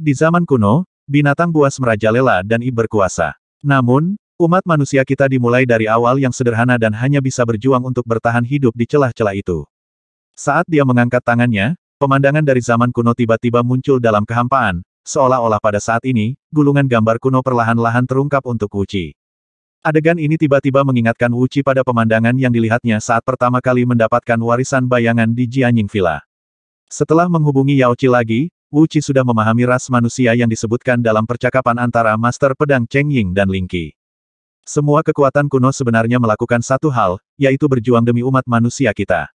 Di zaman kuno, binatang buas merajalela dan berkuasa. Namun, umat manusia kita dimulai dari awal yang sederhana dan hanya bisa berjuang untuk bertahan hidup di celah-celah itu. Saat dia mengangkat tangannya, pemandangan dari zaman kuno tiba-tiba muncul dalam kehampaan, seolah-olah pada saat ini, gulungan gambar kuno perlahan-lahan terungkap untuk Wuci. Adegan ini tiba-tiba mengingatkan Wuci pada pemandangan yang dilihatnya saat pertama kali mendapatkan warisan bayangan di Jianying Villa. Setelah menghubungi Yao Qi lagi, Wu Qi sudah memahami ras manusia yang disebutkan dalam percakapan antara Master Pedang Cheng Ying dan Ling Qi. Semua kekuatan kuno sebenarnya melakukan satu hal, yaitu berjuang demi umat manusia kita.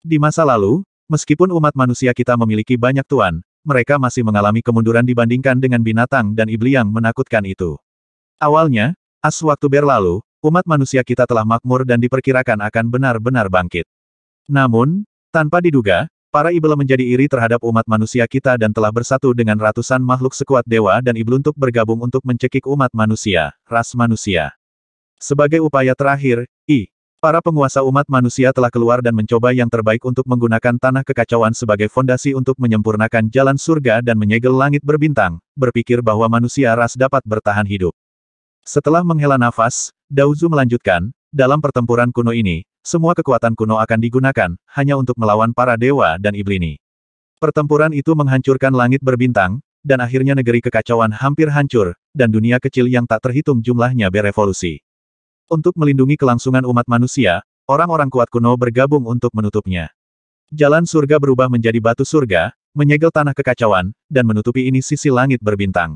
Di masa lalu, meskipun umat manusia kita memiliki banyak tuan, mereka masih mengalami kemunduran dibandingkan dengan binatang dan iblis yang menakutkan itu. Awalnya, as waktu berlalu, umat manusia kita telah makmur dan diperkirakan akan benar-benar bangkit. Namun, tanpa diduga, Para iblis menjadi iri terhadap umat manusia kita dan telah bersatu dengan ratusan makhluk sekuat dewa dan untuk bergabung untuk mencekik umat manusia, ras manusia. Sebagai upaya terakhir, I. Para penguasa umat manusia telah keluar dan mencoba yang terbaik untuk menggunakan tanah kekacauan sebagai fondasi untuk menyempurnakan jalan surga dan menyegel langit berbintang, berpikir bahwa manusia ras dapat bertahan hidup. Setelah menghela nafas, Dauzu melanjutkan, dalam pertempuran kuno ini, semua kekuatan kuno akan digunakan, hanya untuk melawan para dewa dan iblini. Pertempuran itu menghancurkan langit berbintang, dan akhirnya negeri kekacauan hampir hancur, dan dunia kecil yang tak terhitung jumlahnya berevolusi. Untuk melindungi kelangsungan umat manusia, orang-orang kuat kuno bergabung untuk menutupnya. Jalan surga berubah menjadi batu surga, menyegel tanah kekacauan, dan menutupi ini sisi langit berbintang.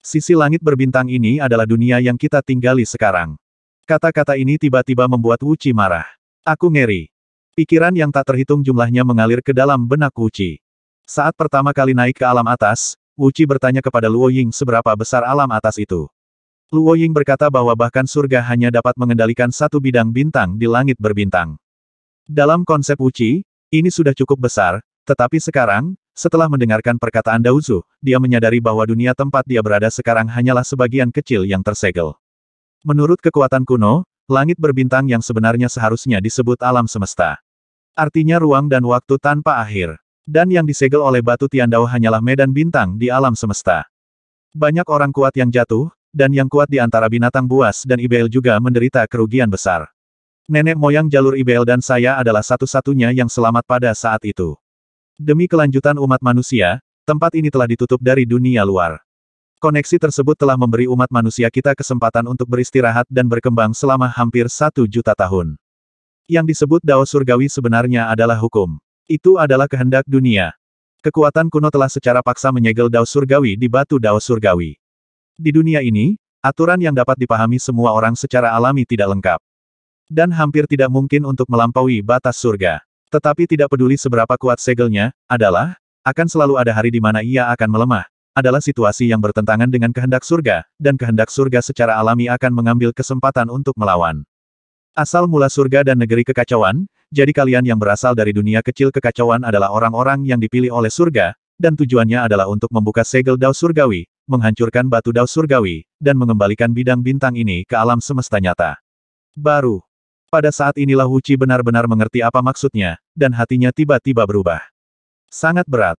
Sisi langit berbintang ini adalah dunia yang kita tinggali sekarang. Kata-kata ini tiba-tiba membuat Wuci marah. Aku ngeri. Pikiran yang tak terhitung jumlahnya mengalir ke dalam benak Wuci. Saat pertama kali naik ke alam atas, Wuci bertanya kepada Luo Ying seberapa besar alam atas itu. Luo Ying berkata bahwa bahkan surga hanya dapat mengendalikan satu bidang bintang di langit berbintang. Dalam konsep Wuci, ini sudah cukup besar, tetapi sekarang, setelah mendengarkan perkataan Dauzu, dia menyadari bahwa dunia tempat dia berada sekarang hanyalah sebagian kecil yang tersegel. Menurut kekuatan kuno, langit berbintang yang sebenarnya seharusnya disebut alam semesta. Artinya ruang dan waktu tanpa akhir. Dan yang disegel oleh batu Tiandao hanyalah medan bintang di alam semesta. Banyak orang kuat yang jatuh, dan yang kuat di antara binatang buas dan Ibel juga menderita kerugian besar. Nenek moyang jalur Ibel dan saya adalah satu-satunya yang selamat pada saat itu. Demi kelanjutan umat manusia, tempat ini telah ditutup dari dunia luar. Koneksi tersebut telah memberi umat manusia kita kesempatan untuk beristirahat dan berkembang selama hampir satu juta tahun. Yang disebut Dao Surgawi sebenarnya adalah hukum. Itu adalah kehendak dunia. Kekuatan kuno telah secara paksa menyegel Dao Surgawi di batu Dao Surgawi. Di dunia ini, aturan yang dapat dipahami semua orang secara alami tidak lengkap. Dan hampir tidak mungkin untuk melampaui batas surga. Tetapi tidak peduli seberapa kuat segelnya, adalah, akan selalu ada hari di mana ia akan melemah, adalah situasi yang bertentangan dengan kehendak surga, dan kehendak surga secara alami akan mengambil kesempatan untuk melawan. Asal mula surga dan negeri kekacauan, jadi kalian yang berasal dari dunia kecil kekacauan adalah orang-orang yang dipilih oleh surga, dan tujuannya adalah untuk membuka segel dao surgawi, menghancurkan batu dao surgawi, dan mengembalikan bidang bintang ini ke alam semesta nyata. Baru, pada saat inilah Wuci benar-benar mengerti apa maksudnya, dan hatinya tiba-tiba berubah. Sangat berat.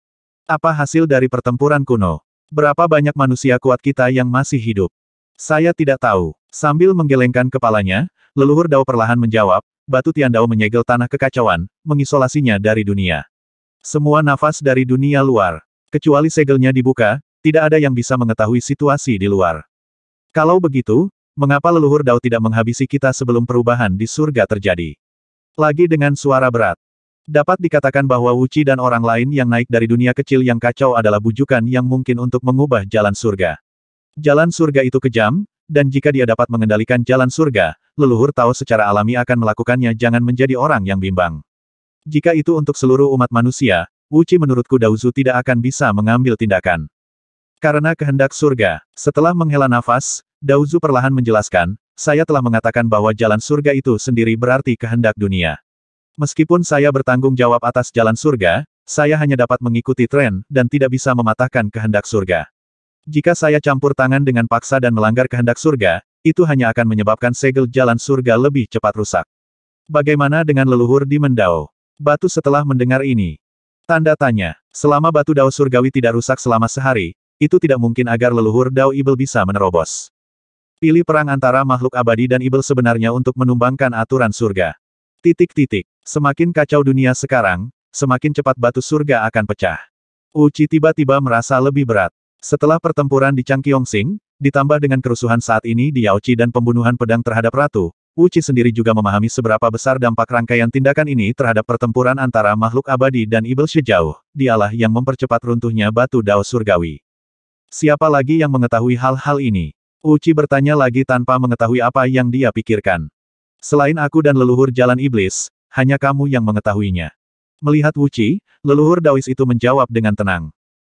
Apa hasil dari pertempuran kuno? Berapa banyak manusia kuat kita yang masih hidup? Saya tidak tahu. Sambil menggelengkan kepalanya, leluhur Dao perlahan menjawab, batu Tian Dao menyegel tanah kekacauan, mengisolasinya dari dunia. Semua nafas dari dunia luar. Kecuali segelnya dibuka, tidak ada yang bisa mengetahui situasi di luar. Kalau begitu, mengapa leluhur Dao tidak menghabisi kita sebelum perubahan di surga terjadi? Lagi dengan suara berat, Dapat dikatakan bahwa Wuci dan orang lain yang naik dari dunia kecil yang kacau adalah bujukan yang mungkin untuk mengubah jalan surga. Jalan surga itu kejam, dan jika dia dapat mengendalikan jalan surga, leluhur Tao secara alami akan melakukannya jangan menjadi orang yang bimbang. Jika itu untuk seluruh umat manusia, Wuci menurutku Dauzu tidak akan bisa mengambil tindakan. Karena kehendak surga, setelah menghela nafas, Dauzu perlahan menjelaskan, saya telah mengatakan bahwa jalan surga itu sendiri berarti kehendak dunia. Meskipun saya bertanggung jawab atas jalan surga, saya hanya dapat mengikuti tren, dan tidak bisa mematahkan kehendak surga. Jika saya campur tangan dengan paksa dan melanggar kehendak surga, itu hanya akan menyebabkan segel jalan surga lebih cepat rusak. Bagaimana dengan leluhur di Mendao? Batu setelah mendengar ini. Tanda tanya, selama batu dao surgawi tidak rusak selama sehari, itu tidak mungkin agar leluhur dao ibel bisa menerobos. Pilih perang antara makhluk abadi dan ibel sebenarnya untuk menumbangkan aturan surga. Titik-titik. Semakin kacau dunia sekarang, semakin cepat batu surga akan pecah. Uci tiba-tiba merasa lebih berat. Setelah pertempuran di Sing, ditambah dengan kerusuhan saat ini di Yaochi dan pembunuhan pedang terhadap ratu, Uci sendiri juga memahami seberapa besar dampak rangkaian tindakan ini terhadap pertempuran antara makhluk abadi dan iblis sejauh. Dialah yang mempercepat runtuhnya batu dao surgawi. Siapa lagi yang mengetahui hal-hal ini? Uci bertanya lagi tanpa mengetahui apa yang dia pikirkan. Selain aku dan leluhur jalan iblis, hanya kamu yang mengetahuinya. Melihat Wuci, leluhur Daois itu menjawab dengan tenang.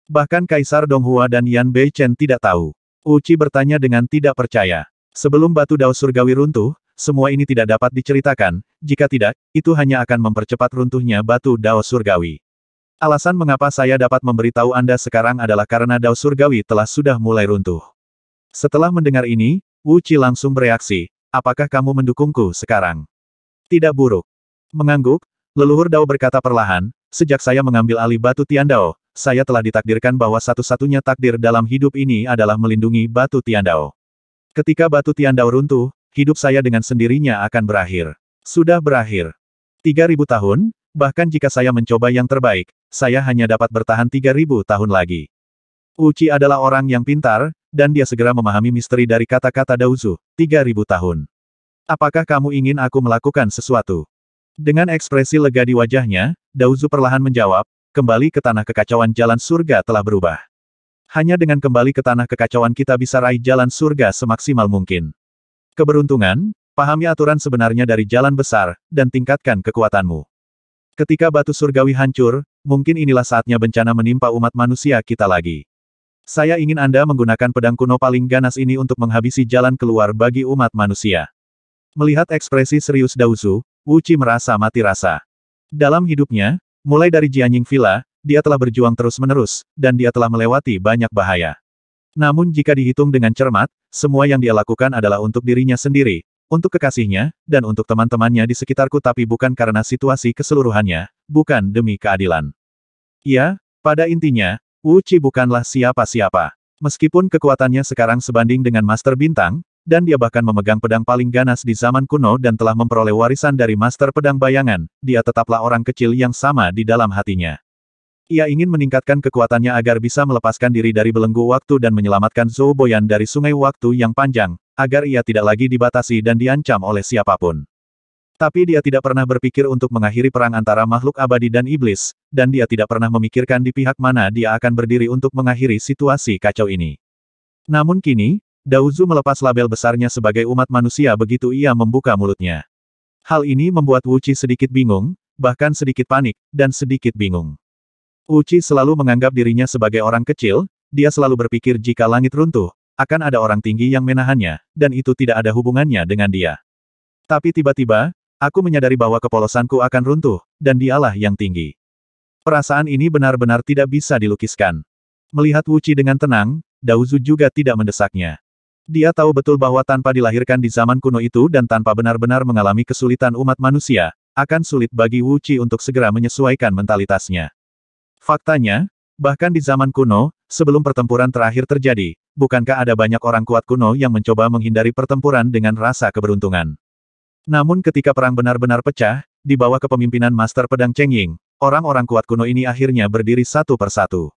Bahkan Kaisar Donghua dan Yan Beichen tidak tahu. Wuci bertanya dengan tidak percaya. Sebelum batu Dao surgawi runtuh, semua ini tidak dapat diceritakan, jika tidak, itu hanya akan mempercepat runtuhnya batu Dao surgawi. Alasan mengapa saya dapat memberitahu Anda sekarang adalah karena Dao surgawi telah sudah mulai runtuh. Setelah mendengar ini, Wuci langsung bereaksi, Apakah kamu mendukungku sekarang? Tidak buruk. Mengangguk, leluhur Dao berkata perlahan, sejak saya mengambil alih batu Tian Dao, saya telah ditakdirkan bahwa satu-satunya takdir dalam hidup ini adalah melindungi batu Tian Dao. Ketika batu Tian Dao runtuh, hidup saya dengan sendirinya akan berakhir. Sudah berakhir. 3000 tahun, bahkan jika saya mencoba yang terbaik, saya hanya dapat bertahan 3000 tahun lagi. Uci adalah orang yang pintar, dan dia segera memahami misteri dari kata-kata Dauzu, 3000 tahun. Apakah kamu ingin aku melakukan sesuatu? Dengan ekspresi lega di wajahnya, Dauzu perlahan menjawab, kembali ke tanah kekacauan jalan surga telah berubah. Hanya dengan kembali ke tanah kekacauan kita bisa raih jalan surga semaksimal mungkin. Keberuntungan, pahami aturan sebenarnya dari jalan besar, dan tingkatkan kekuatanmu. Ketika batu surgawi hancur, mungkin inilah saatnya bencana menimpa umat manusia kita lagi. Saya ingin Anda menggunakan pedang kuno paling ganas ini untuk menghabisi jalan keluar bagi umat manusia. Melihat ekspresi serius Wu Qi merasa mati rasa. Dalam hidupnya, mulai dari Jianying Villa, dia telah berjuang terus-menerus, dan dia telah melewati banyak bahaya. Namun jika dihitung dengan cermat, semua yang dia lakukan adalah untuk dirinya sendiri, untuk kekasihnya, dan untuk teman-temannya di sekitarku tapi bukan karena situasi keseluruhannya, bukan demi keadilan. Ya, pada intinya, Qi bukanlah siapa-siapa. Meskipun kekuatannya sekarang sebanding dengan Master Bintang, dan dia bahkan memegang pedang paling ganas di zaman kuno dan telah memperoleh warisan dari Master Pedang Bayangan, dia tetaplah orang kecil yang sama di dalam hatinya. Ia ingin meningkatkan kekuatannya agar bisa melepaskan diri dari belenggu waktu dan menyelamatkan Zhou Boyan dari sungai waktu yang panjang, agar ia tidak lagi dibatasi dan diancam oleh siapapun. Tapi dia tidak pernah berpikir untuk mengakhiri perang antara makhluk abadi dan iblis, dan dia tidak pernah memikirkan di pihak mana dia akan berdiri untuk mengakhiri situasi kacau ini. Namun kini, Daozu melepas label besarnya sebagai umat manusia begitu ia membuka mulutnya. Hal ini membuat Wuchi sedikit bingung, bahkan sedikit panik, dan sedikit bingung. Wuchi selalu menganggap dirinya sebagai orang kecil, dia selalu berpikir jika langit runtuh, akan ada orang tinggi yang menahannya, dan itu tidak ada hubungannya dengan dia. Tapi tiba-tiba, Aku menyadari bahwa kepolosanku akan runtuh, dan dialah yang tinggi. Perasaan ini benar-benar tidak bisa dilukiskan. Melihat Wuci dengan tenang, Dauzu juga tidak mendesaknya. Dia tahu betul bahwa tanpa dilahirkan di zaman kuno itu dan tanpa benar-benar mengalami kesulitan umat manusia, akan sulit bagi Wuci untuk segera menyesuaikan mentalitasnya. Faktanya, bahkan di zaman kuno, sebelum pertempuran terakhir terjadi, bukankah ada banyak orang kuat kuno yang mencoba menghindari pertempuran dengan rasa keberuntungan? Namun ketika perang benar-benar pecah, di bawah kepemimpinan Master Pedang Cheng Ying, orang-orang kuat kuno ini akhirnya berdiri satu persatu.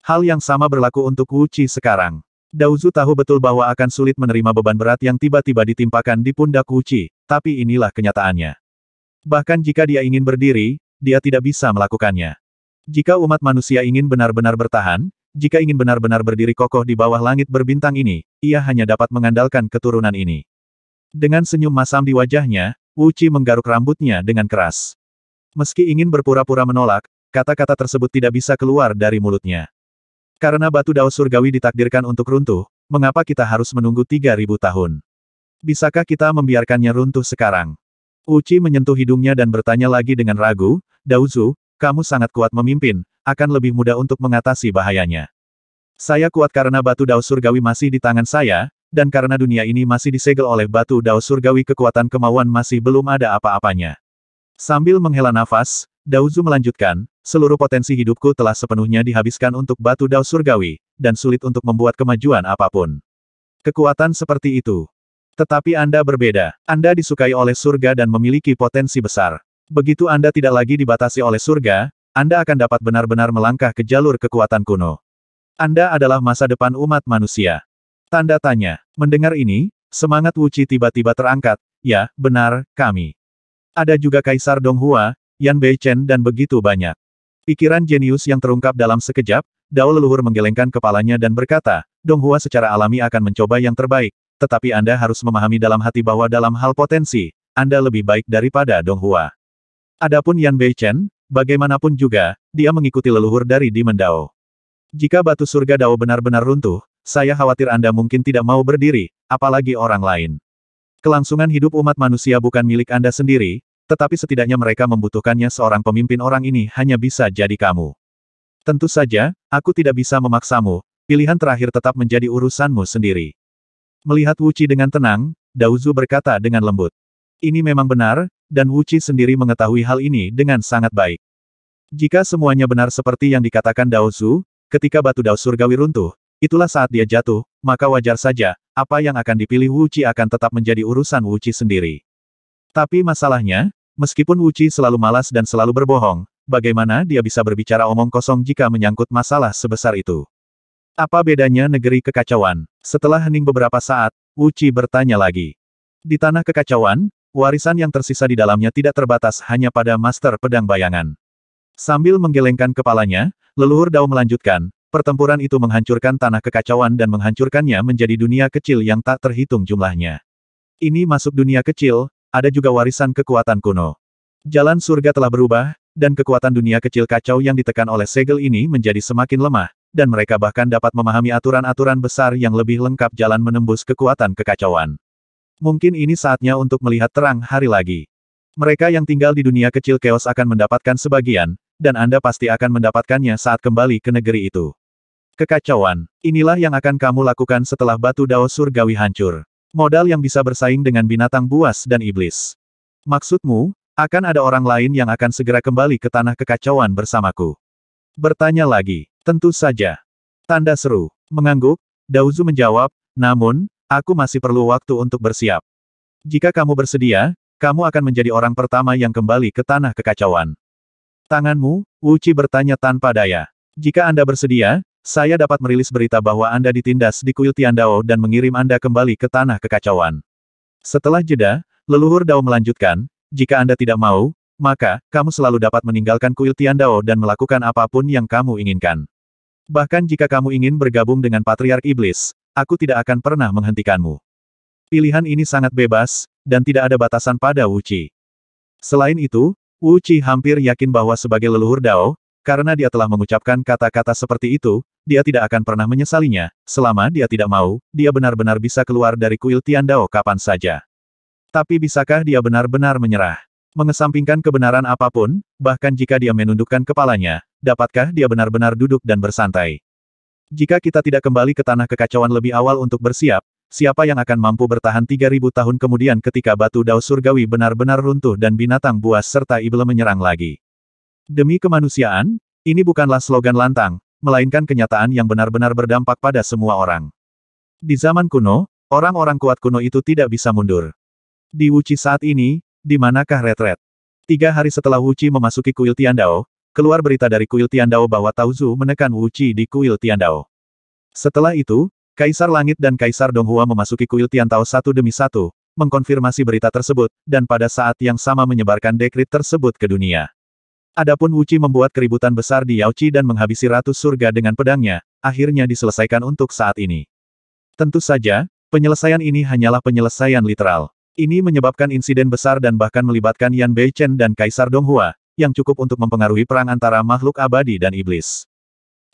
Hal yang sama berlaku untuk Wu Qi sekarang. Daozu tahu betul bahwa akan sulit menerima beban berat yang tiba-tiba ditimpakan di pundak Wu Qi, tapi inilah kenyataannya. Bahkan jika dia ingin berdiri, dia tidak bisa melakukannya. Jika umat manusia ingin benar-benar bertahan, jika ingin benar-benar berdiri kokoh di bawah langit berbintang ini, ia hanya dapat mengandalkan keturunan ini. Dengan senyum masam di wajahnya, Qi menggaruk rambutnya dengan keras. Meski ingin berpura-pura menolak, kata-kata tersebut tidak bisa keluar dari mulutnya. Karena batu dao surgawi ditakdirkan untuk runtuh, mengapa kita harus menunggu 3000 tahun? Bisakah kita membiarkannya runtuh sekarang? Uci menyentuh hidungnya dan bertanya lagi dengan ragu, Dauzu, kamu sangat kuat memimpin, akan lebih mudah untuk mengatasi bahayanya. Saya kuat karena batu dao surgawi masih di tangan saya, dan karena dunia ini masih disegel oleh batu dao surgawi kekuatan kemauan masih belum ada apa-apanya. Sambil menghela nafas, Daozu melanjutkan, seluruh potensi hidupku telah sepenuhnya dihabiskan untuk batu dao surgawi, dan sulit untuk membuat kemajuan apapun. Kekuatan seperti itu. Tetapi Anda berbeda. Anda disukai oleh surga dan memiliki potensi besar. Begitu Anda tidak lagi dibatasi oleh surga, Anda akan dapat benar-benar melangkah ke jalur kekuatan kuno. Anda adalah masa depan umat manusia. Tanda tanya. Mendengar ini, semangat Wuci tiba-tiba terangkat, ya, benar, kami. Ada juga Kaisar Donghua, Yan Beichen dan begitu banyak. Pikiran jenius yang terungkap dalam sekejap, Dao leluhur menggelengkan kepalanya dan berkata, Donghua secara alami akan mencoba yang terbaik, tetapi Anda harus memahami dalam hati bahwa dalam hal potensi, Anda lebih baik daripada Donghua. Adapun Yan Beichen, bagaimanapun juga, dia mengikuti leluhur dari Demon Dao. Jika batu surga Dao benar-benar runtuh, saya khawatir Anda mungkin tidak mau berdiri, apalagi orang lain. Kelangsungan hidup umat manusia bukan milik Anda sendiri, tetapi setidaknya mereka membutuhkannya seorang pemimpin orang ini hanya bisa jadi kamu. Tentu saja, aku tidak bisa memaksamu, pilihan terakhir tetap menjadi urusanmu sendiri. Melihat Wuci dengan tenang, Dauzu berkata dengan lembut. Ini memang benar, dan Wuci sendiri mengetahui hal ini dengan sangat baik. Jika semuanya benar seperti yang dikatakan Daozu, ketika batu Dao Surgawi runtuh, Itulah saat dia jatuh, maka wajar saja, apa yang akan dipilih Wuci akan tetap menjadi urusan Wuci sendiri. Tapi masalahnya, meskipun Wuci selalu malas dan selalu berbohong, bagaimana dia bisa berbicara omong kosong jika menyangkut masalah sebesar itu? Apa bedanya negeri kekacauan? Setelah hening beberapa saat, Wuci bertanya lagi. Di tanah kekacauan, warisan yang tersisa di dalamnya tidak terbatas hanya pada master pedang bayangan. Sambil menggelengkan kepalanya, leluhur Dao melanjutkan, Pertempuran itu menghancurkan tanah kekacauan dan menghancurkannya menjadi dunia kecil yang tak terhitung jumlahnya. Ini masuk dunia kecil, ada juga warisan kekuatan kuno. Jalan surga telah berubah, dan kekuatan dunia kecil kacau yang ditekan oleh segel ini menjadi semakin lemah, dan mereka bahkan dapat memahami aturan-aturan besar yang lebih lengkap jalan menembus kekuatan kekacauan. Mungkin ini saatnya untuk melihat terang hari lagi. Mereka yang tinggal di dunia kecil chaos akan mendapatkan sebagian, dan Anda pasti akan mendapatkannya saat kembali ke negeri itu. Kekacauan. Inilah yang akan kamu lakukan setelah batu dao surgawi hancur. Modal yang bisa bersaing dengan binatang buas dan iblis. Maksudmu, akan ada orang lain yang akan segera kembali ke tanah kekacauan bersamaku. Bertanya lagi. Tentu saja. Tanda seru. Mengangguk, Daozu menjawab, namun, aku masih perlu waktu untuk bersiap. Jika kamu bersedia, kamu akan menjadi orang pertama yang kembali ke tanah kekacauan. Tanganmu, Wuci bertanya tanpa daya. Jika Anda bersedia, saya dapat merilis berita bahwa Anda ditindas di kuil Tiandao dan mengirim Anda kembali ke tanah kekacauan. Setelah jeda, leluhur Dao melanjutkan, jika Anda tidak mau, maka, kamu selalu dapat meninggalkan kuil Tiandao dan melakukan apapun yang kamu inginkan. Bahkan jika kamu ingin bergabung dengan Patriark Iblis, aku tidak akan pernah menghentikanmu. Pilihan ini sangat bebas, dan tidak ada batasan pada Wuci. Selain itu, Wu hampir yakin bahwa sebagai leluhur Dao, karena dia telah mengucapkan kata-kata seperti itu, dia tidak akan pernah menyesalinya, selama dia tidak mau, dia benar-benar bisa keluar dari kuil Tian Dao kapan saja. Tapi bisakah dia benar-benar menyerah? Mengesampingkan kebenaran apapun, bahkan jika dia menundukkan kepalanya, dapatkah dia benar-benar duduk dan bersantai? Jika kita tidak kembali ke tanah kekacauan lebih awal untuk bersiap, siapa yang akan mampu bertahan 3000 tahun kemudian ketika batu dao surgawi benar-benar runtuh dan binatang buas serta iblis menyerang lagi? Demi kemanusiaan, ini bukanlah slogan lantang, melainkan kenyataan yang benar-benar berdampak pada semua orang. Di zaman kuno, orang-orang kuat kuno itu tidak bisa mundur. Di Wuchi saat ini, di manakah retret? Tiga hari setelah Wuchi memasuki kuil Tiandao, keluar berita dari kuil Tiandao bahwa Tauzu menekan Wuchi di kuil Tiandao. Setelah itu, Kaisar Langit dan Kaisar Donghua memasuki kuil Tiantao satu demi satu, mengkonfirmasi berita tersebut, dan pada saat yang sama menyebarkan dekrit tersebut ke dunia. Adapun Wuci membuat keributan besar di Yaochi dan menghabisi Ratu Surga dengan pedangnya, akhirnya diselesaikan untuk saat ini. Tentu saja, penyelesaian ini hanyalah penyelesaian literal. Ini menyebabkan insiden besar dan bahkan melibatkan Yan Beichen dan Kaisar Donghua, yang cukup untuk mempengaruhi perang antara makhluk abadi dan iblis.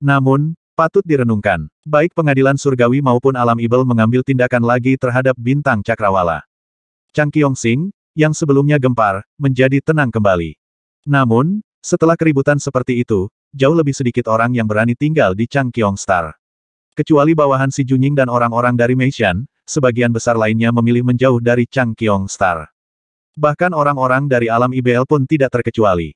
Namun, patut direnungkan, baik pengadilan surgawi maupun alam ibel mengambil tindakan lagi terhadap bintang cakrawala. Chang Kiong Sing, yang sebelumnya gempar, menjadi tenang kembali. Namun, setelah keributan seperti itu, jauh lebih sedikit orang yang berani tinggal di Changkyong Star. Kecuali bawahan si Junying dan orang-orang dari Meishan, sebagian besar lainnya memilih menjauh dari Changkyong Star. Bahkan orang-orang dari alam IBL pun tidak terkecuali.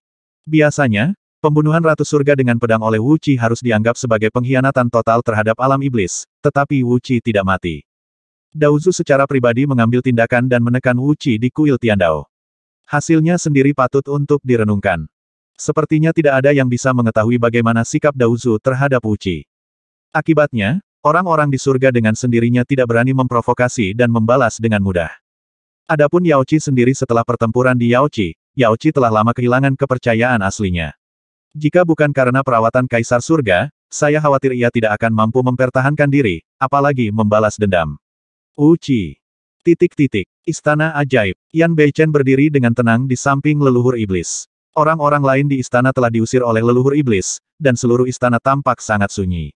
Biasanya, pembunuhan Ratu Surga dengan pedang oleh Wu Qi harus dianggap sebagai pengkhianatan total terhadap alam iblis, tetapi Wu Qi tidak mati. Dauzu secara pribadi mengambil tindakan dan menekan Wu Qi di kuil Tiandao. Hasilnya sendiri patut untuk direnungkan. Sepertinya tidak ada yang bisa mengetahui bagaimana sikap Dauzu terhadap Uci. Akibatnya, orang-orang di surga dengan sendirinya tidak berani memprovokasi dan membalas dengan mudah. Adapun Yaochi sendiri setelah pertempuran di Yaochi, Yaochi telah lama kehilangan kepercayaan aslinya. Jika bukan karena perawatan Kaisar Surga, saya khawatir ia tidak akan mampu mempertahankan diri, apalagi membalas dendam. Uci. Titik-titik. Istana ajaib. Yan Beichen berdiri dengan tenang di samping leluhur iblis. Orang-orang lain di istana telah diusir oleh leluhur iblis, dan seluruh istana tampak sangat sunyi.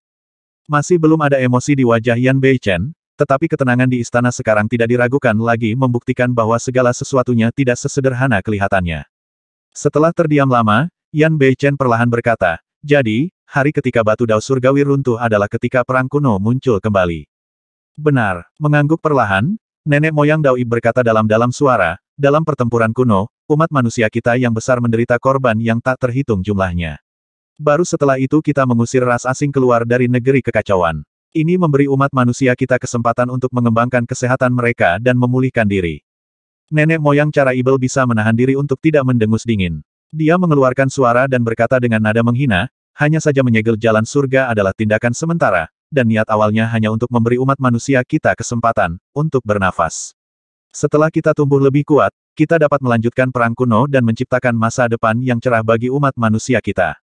Masih belum ada emosi di wajah Yan Beichen, tetapi ketenangan di istana sekarang tidak diragukan lagi membuktikan bahwa segala sesuatunya tidak sesederhana kelihatannya. Setelah terdiam lama, Yan Beichen perlahan berkata, jadi, hari ketika batu dao surgawi runtuh adalah ketika perang kuno muncul kembali. Benar, mengangguk perlahan, Nenek moyang Daui berkata dalam-dalam suara, dalam pertempuran kuno, umat manusia kita yang besar menderita korban yang tak terhitung jumlahnya. Baru setelah itu kita mengusir ras asing keluar dari negeri kekacauan. Ini memberi umat manusia kita kesempatan untuk mengembangkan kesehatan mereka dan memulihkan diri. Nenek moyang cara Ibel bisa menahan diri untuk tidak mendengus dingin. Dia mengeluarkan suara dan berkata dengan nada menghina, hanya saja menyegel jalan surga adalah tindakan sementara, dan niat awalnya hanya untuk memberi umat manusia kita kesempatan untuk bernafas. Setelah kita tumbuh lebih kuat, kita dapat melanjutkan perang kuno dan menciptakan masa depan yang cerah bagi umat manusia kita.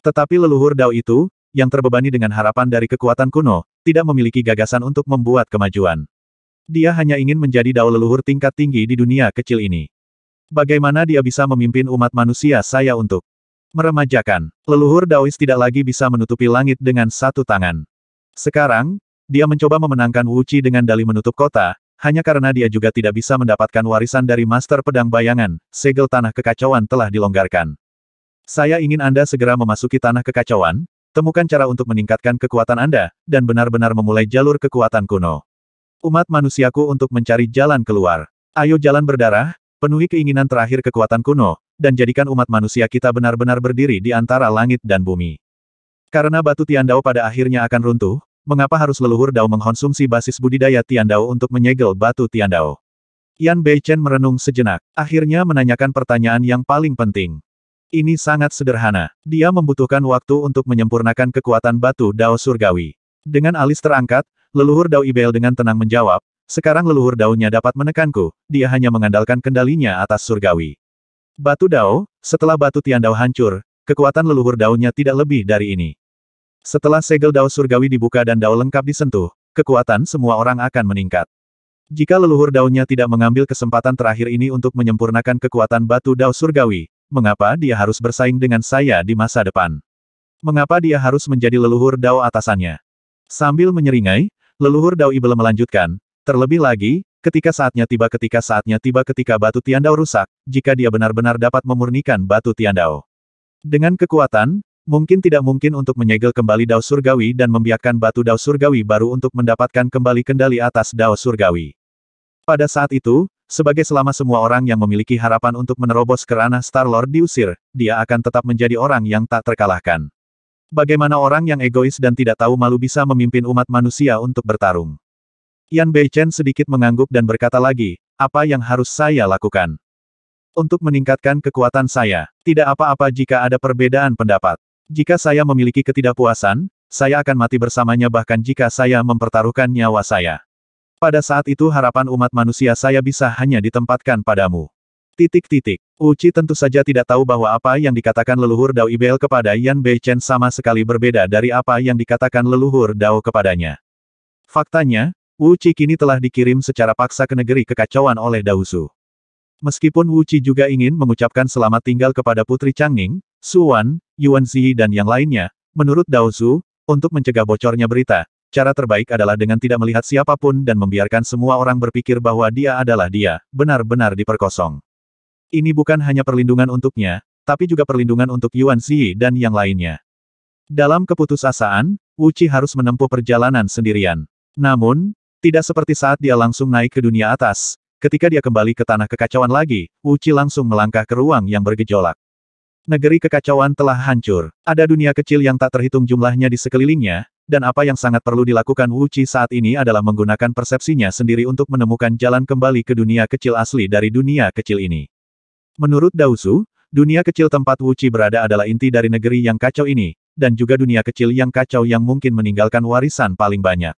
Tetapi leluhur Dao itu, yang terbebani dengan harapan dari kekuatan kuno, tidak memiliki gagasan untuk membuat kemajuan. Dia hanya ingin menjadi Dao leluhur tingkat tinggi di dunia kecil ini. Bagaimana dia bisa memimpin umat manusia saya untuk meremajakan? Leluhur Daois tidak lagi bisa menutupi langit dengan satu tangan. Sekarang, dia mencoba memenangkan Wu Qi dengan dali menutup kota, hanya karena dia juga tidak bisa mendapatkan warisan dari Master Pedang Bayangan, segel tanah kekacauan telah dilonggarkan. Saya ingin Anda segera memasuki tanah kekacauan, temukan cara untuk meningkatkan kekuatan Anda, dan benar-benar memulai jalur kekuatan kuno. Umat manusiaku untuk mencari jalan keluar. Ayo jalan berdarah, penuhi keinginan terakhir kekuatan kuno, dan jadikan umat manusia kita benar-benar berdiri di antara langit dan bumi. Karena batu Tiandao pada akhirnya akan runtuh, mengapa harus leluhur Dao mengkonsumsi basis budidaya Tian Dao untuk menyegel batu Tian Dao? Yan Beichen merenung sejenak, akhirnya menanyakan pertanyaan yang paling penting. Ini sangat sederhana. Dia membutuhkan waktu untuk menyempurnakan kekuatan batu Dao Surgawi. Dengan alis terangkat, leluhur Dao Ibel dengan tenang menjawab, sekarang leluhur dao dapat menekanku, dia hanya mengandalkan kendalinya atas Surgawi. Batu Dao, setelah batu Tian Dao hancur, kekuatan leluhur dao tidak lebih dari ini. Setelah segel dao surgawi dibuka dan dao lengkap disentuh, kekuatan semua orang akan meningkat. Jika leluhur daunnya tidak mengambil kesempatan terakhir ini untuk menyempurnakan kekuatan batu dao surgawi, mengapa dia harus bersaing dengan saya di masa depan? Mengapa dia harus menjadi leluhur dao atasannya? Sambil menyeringai, leluhur dao ibel melanjutkan, terlebih lagi, ketika saatnya tiba ketika saatnya tiba ketika batu tiandao rusak, jika dia benar-benar dapat memurnikan batu tiandao. Dengan kekuatan, Mungkin tidak mungkin untuk menyegel kembali Dao Surgawi dan membiarkan batu Dao Surgawi baru untuk mendapatkan kembali kendali atas Dao Surgawi. Pada saat itu, sebagai selama semua orang yang memiliki harapan untuk menerobos ke kerana Star-Lord diusir, dia akan tetap menjadi orang yang tak terkalahkan. Bagaimana orang yang egois dan tidak tahu malu bisa memimpin umat manusia untuk bertarung. Yan Beichen sedikit mengangguk dan berkata lagi, apa yang harus saya lakukan? Untuk meningkatkan kekuatan saya, tidak apa-apa jika ada perbedaan pendapat. Jika saya memiliki ketidakpuasan, saya akan mati bersamanya bahkan jika saya mempertaruhkan nyawa saya. Pada saat itu harapan umat manusia saya bisa hanya ditempatkan padamu. Titik-titik. Uci tentu saja tidak tahu bahwa apa yang dikatakan leluhur Dao Ibel kepada Yan Beichen sama sekali berbeda dari apa yang dikatakan leluhur Dao kepadanya. Faktanya, Uci kini telah dikirim secara paksa ke negeri kekacauan oleh Su. Meskipun Wuci juga ingin mengucapkan selamat tinggal kepada Putri Changning, Suan, Yuan Zi dan yang lainnya, menurut Dao Zhu, untuk mencegah bocornya berita, cara terbaik adalah dengan tidak melihat siapapun dan membiarkan semua orang berpikir bahwa dia adalah dia, benar-benar diperkosong. Ini bukan hanya perlindungan untuknya, tapi juga perlindungan untuk Yuan Zi dan yang lainnya. Dalam keputusasaan, Wu Qi harus menempuh perjalanan sendirian. Namun, tidak seperti saat dia langsung naik ke dunia atas, ketika dia kembali ke tanah kekacauan lagi, Wu Qi langsung melangkah ke ruang yang bergejolak negeri kekacauan telah hancur. Ada dunia kecil yang tak terhitung jumlahnya di sekelilingnya, dan apa yang sangat perlu dilakukan Wu Qi saat ini adalah menggunakan persepsinya sendiri untuk menemukan jalan kembali ke dunia kecil asli dari dunia kecil ini. Menurut Daosu, dunia kecil tempat Wu Qi berada adalah inti dari negeri yang kacau ini, dan juga dunia kecil yang kacau yang mungkin meninggalkan warisan paling banyak.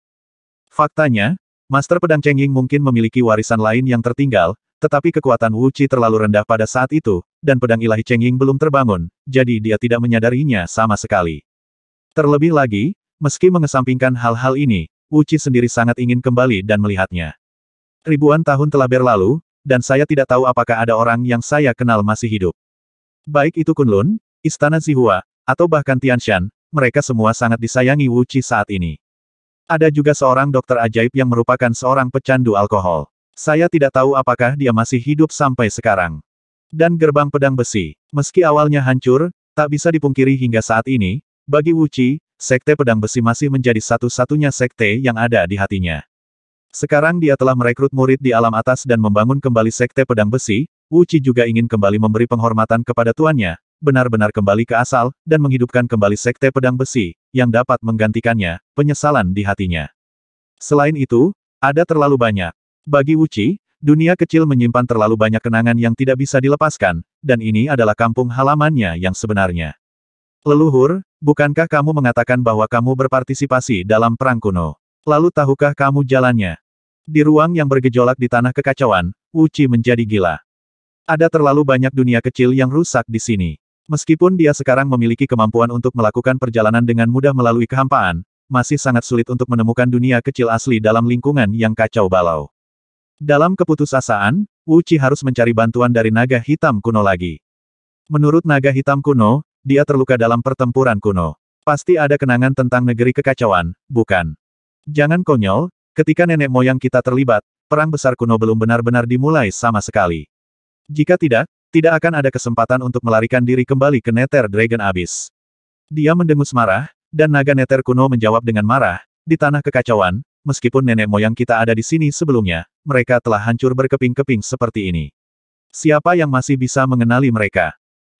Faktanya, Master Pedang Cheng Ying mungkin memiliki warisan lain yang tertinggal, tetapi kekuatan Wu Qi terlalu rendah pada saat itu, dan pedang ilahi Cheng belum terbangun, jadi dia tidak menyadarinya sama sekali. Terlebih lagi, meski mengesampingkan hal-hal ini, Uci sendiri sangat ingin kembali dan melihatnya. Ribuan tahun telah berlalu, dan saya tidak tahu apakah ada orang yang saya kenal masih hidup. Baik itu Kunlun, Istana Zihua, atau bahkan Tianshan, mereka semua sangat disayangi Wuci saat ini. Ada juga seorang dokter ajaib yang merupakan seorang pecandu alkohol. Saya tidak tahu apakah dia masih hidup sampai sekarang. Dan gerbang pedang besi, meski awalnya hancur, tak bisa dipungkiri hingga saat ini, bagi Wuci, sekte pedang besi masih menjadi satu-satunya sekte yang ada di hatinya. Sekarang dia telah merekrut murid di alam atas dan membangun kembali sekte pedang besi, Wuci juga ingin kembali memberi penghormatan kepada tuannya, benar-benar kembali ke asal, dan menghidupkan kembali sekte pedang besi, yang dapat menggantikannya, penyesalan di hatinya. Selain itu, ada terlalu banyak. Bagi Wuci, Dunia kecil menyimpan terlalu banyak kenangan yang tidak bisa dilepaskan, dan ini adalah kampung halamannya yang sebenarnya. Leluhur, bukankah kamu mengatakan bahwa kamu berpartisipasi dalam perang kuno? Lalu tahukah kamu jalannya? Di ruang yang bergejolak di tanah kekacauan, Uci menjadi gila. Ada terlalu banyak dunia kecil yang rusak di sini. Meskipun dia sekarang memiliki kemampuan untuk melakukan perjalanan dengan mudah melalui kehampaan, masih sangat sulit untuk menemukan dunia kecil asli dalam lingkungan yang kacau balau. Dalam keputusasaan, Uchi harus mencari bantuan dari naga hitam kuno lagi. Menurut naga hitam kuno, dia terluka dalam pertempuran kuno. Pasti ada kenangan tentang negeri kekacauan, bukan? Jangan konyol, ketika nenek moyang kita terlibat, perang besar kuno belum benar-benar dimulai sama sekali. Jika tidak, tidak akan ada kesempatan untuk melarikan diri kembali ke Nether Dragon Abyss. Dia mendengus marah, dan naga Nether kuno menjawab dengan marah, di tanah kekacauan, meskipun nenek moyang kita ada di sini sebelumnya, mereka telah hancur berkeping-keping seperti ini. Siapa yang masih bisa mengenali mereka?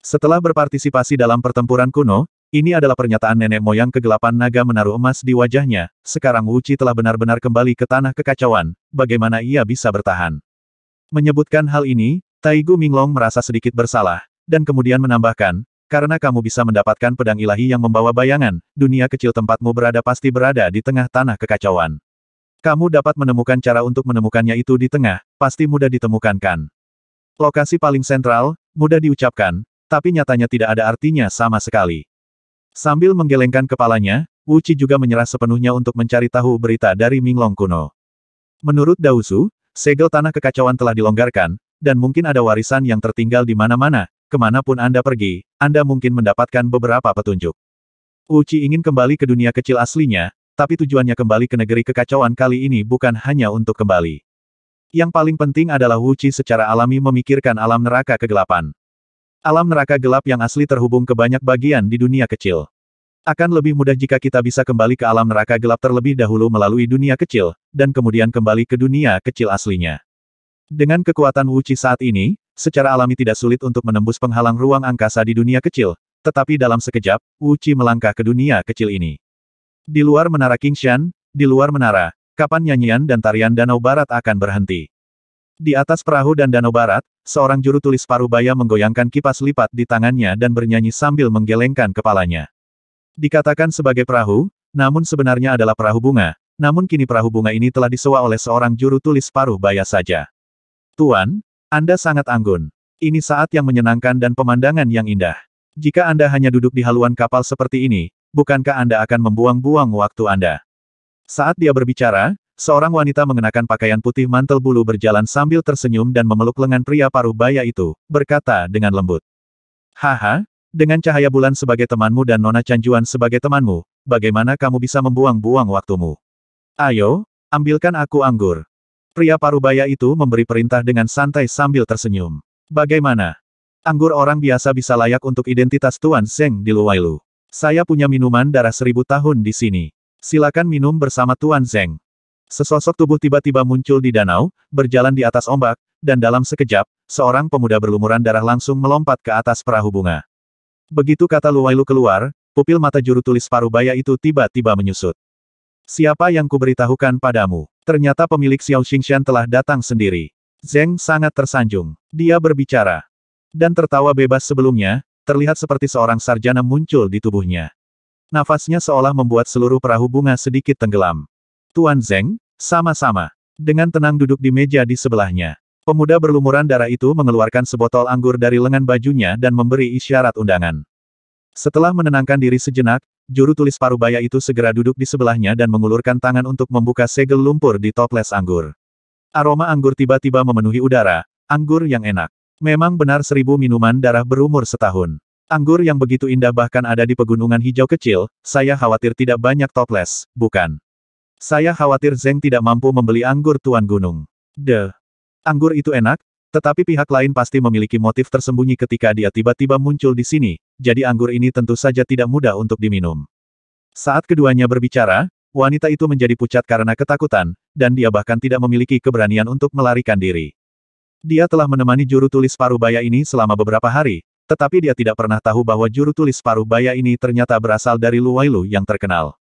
Setelah berpartisipasi dalam pertempuran kuno, ini adalah pernyataan nenek moyang kegelapan naga menaruh emas di wajahnya, sekarang Qi telah benar-benar kembali ke tanah kekacauan, bagaimana ia bisa bertahan. Menyebutkan hal ini, Taigu Minglong merasa sedikit bersalah, dan kemudian menambahkan, karena kamu bisa mendapatkan pedang ilahi yang membawa bayangan, dunia kecil tempatmu berada pasti berada di tengah tanah kekacauan. Kamu dapat menemukan cara untuk menemukannya itu di tengah, pasti mudah ditemukan kan. Lokasi paling sentral, mudah diucapkan, tapi nyatanya tidak ada artinya sama sekali. Sambil menggelengkan kepalanya, Wu juga menyerah sepenuhnya untuk mencari tahu berita dari Minglong kuno. Menurut Dausu, segel tanah kekacauan telah dilonggarkan, dan mungkin ada warisan yang tertinggal di mana-mana, kemanapun Anda pergi, Anda mungkin mendapatkan beberapa petunjuk. Uci ingin kembali ke dunia kecil aslinya, tapi tujuannya kembali ke negeri kekacauan kali ini bukan hanya untuk kembali. Yang paling penting adalah Wu Qi secara alami memikirkan alam neraka kegelapan. Alam neraka gelap yang asli terhubung ke banyak bagian di dunia kecil. Akan lebih mudah jika kita bisa kembali ke alam neraka gelap terlebih dahulu melalui dunia kecil, dan kemudian kembali ke dunia kecil aslinya. Dengan kekuatan Wu Qi saat ini, secara alami tidak sulit untuk menembus penghalang ruang angkasa di dunia kecil, tetapi dalam sekejap, Wu Qi melangkah ke dunia kecil ini. Di luar menara Kingshan, di luar menara, kapan nyanyian dan tarian Danau Barat akan berhenti? Di atas perahu dan Danau Barat, seorang juru tulis parubaya menggoyangkan kipas lipat di tangannya dan bernyanyi sambil menggelengkan kepalanya. Dikatakan sebagai perahu, namun sebenarnya adalah perahu bunga, namun kini perahu bunga ini telah disewa oleh seorang juru tulis parubaya saja. Tuan, Anda sangat anggun. Ini saat yang menyenangkan dan pemandangan yang indah. Jika Anda hanya duduk di haluan kapal seperti ini, bukankah Anda akan membuang-buang waktu Anda? Saat dia berbicara, seorang wanita mengenakan pakaian putih mantel bulu berjalan sambil tersenyum dan memeluk lengan pria paruh baya itu, berkata dengan lembut. Haha, dengan cahaya bulan sebagai temanmu dan Nona Canjuan sebagai temanmu, bagaimana kamu bisa membuang-buang waktumu? Ayo, ambilkan aku anggur. Pria paruh baya itu memberi perintah dengan santai sambil tersenyum. Bagaimana? Anggur orang biasa bisa layak untuk identitas Tuan Zeng di Luwailu. Saya punya minuman darah seribu tahun di sini. Silakan minum bersama Tuan Zeng. Sesosok tubuh tiba-tiba muncul di danau, berjalan di atas ombak, dan dalam sekejap, seorang pemuda berlumuran darah langsung melompat ke atas perahu bunga. Begitu kata Luwailu keluar, pupil mata juru tulis parubaya itu tiba-tiba menyusut. Siapa yang kuberitahukan padamu? Ternyata pemilik Xiao Xingxian telah datang sendiri. Zeng sangat tersanjung. Dia berbicara. Dan tertawa bebas sebelumnya, Terlihat seperti seorang sarjana muncul di tubuhnya. Nafasnya seolah membuat seluruh perahu bunga sedikit tenggelam. Tuan Zeng, sama-sama. Dengan tenang duduk di meja di sebelahnya. Pemuda berlumuran darah itu mengeluarkan sebotol anggur dari lengan bajunya dan memberi isyarat undangan. Setelah menenangkan diri sejenak, juru tulis parubaya itu segera duduk di sebelahnya dan mengulurkan tangan untuk membuka segel lumpur di toples anggur. Aroma anggur tiba-tiba memenuhi udara, anggur yang enak. Memang benar seribu minuman darah berumur setahun. Anggur yang begitu indah bahkan ada di pegunungan hijau kecil, saya khawatir tidak banyak toples, bukan? Saya khawatir Zeng tidak mampu membeli anggur Tuan Gunung. De. Anggur itu enak, tetapi pihak lain pasti memiliki motif tersembunyi ketika dia tiba-tiba muncul di sini, jadi anggur ini tentu saja tidak mudah untuk diminum. Saat keduanya berbicara, wanita itu menjadi pucat karena ketakutan, dan dia bahkan tidak memiliki keberanian untuk melarikan diri. Dia telah menemani juru tulis paruh baya ini selama beberapa hari, tetapi dia tidak pernah tahu bahwa juru tulis paruh baya ini ternyata berasal dari Luwailu yang terkenal.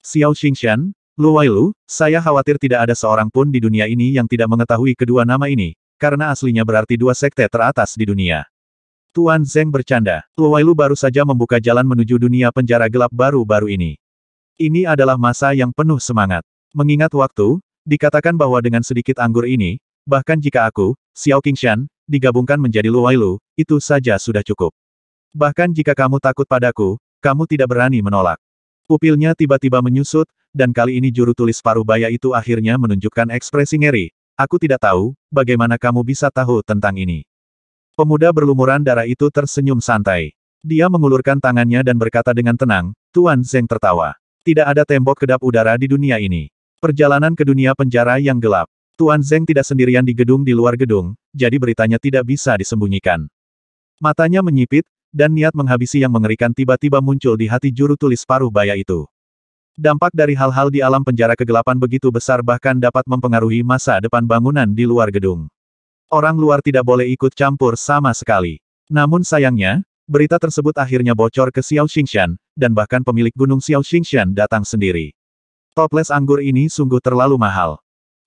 Xiao Xingshan, Luwailu, saya khawatir tidak ada seorang pun di dunia ini yang tidak mengetahui kedua nama ini, karena aslinya berarti dua sekte teratas di dunia. Tuan Zeng bercanda, Luwailu baru saja membuka jalan menuju dunia penjara gelap baru-baru ini. Ini adalah masa yang penuh semangat. Mengingat waktu, dikatakan bahwa dengan sedikit anggur ini, Bahkan jika aku, Xiao Qingshan, digabungkan menjadi Lu Wailu, itu saja sudah cukup. Bahkan jika kamu takut padaku, kamu tidak berani menolak. Pupilnya tiba-tiba menyusut, dan kali ini juru tulis paruh baya itu akhirnya menunjukkan ekspresi ngeri. Aku tidak tahu, bagaimana kamu bisa tahu tentang ini. Pemuda berlumuran darah itu tersenyum santai. Dia mengulurkan tangannya dan berkata dengan tenang, Tuan Zeng tertawa. Tidak ada tembok kedap udara di dunia ini. Perjalanan ke dunia penjara yang gelap. Tuan Zeng tidak sendirian di gedung di luar gedung, jadi beritanya tidak bisa disembunyikan. Matanya menyipit, dan niat menghabisi yang mengerikan tiba-tiba muncul di hati juru tulis paruh baya itu. Dampak dari hal-hal di alam penjara kegelapan begitu besar bahkan dapat mempengaruhi masa depan bangunan di luar gedung. Orang luar tidak boleh ikut campur sama sekali. Namun sayangnya, berita tersebut akhirnya bocor ke Xiao Xingshan, dan bahkan pemilik gunung Xiao Xingshan datang sendiri. Toples anggur ini sungguh terlalu mahal.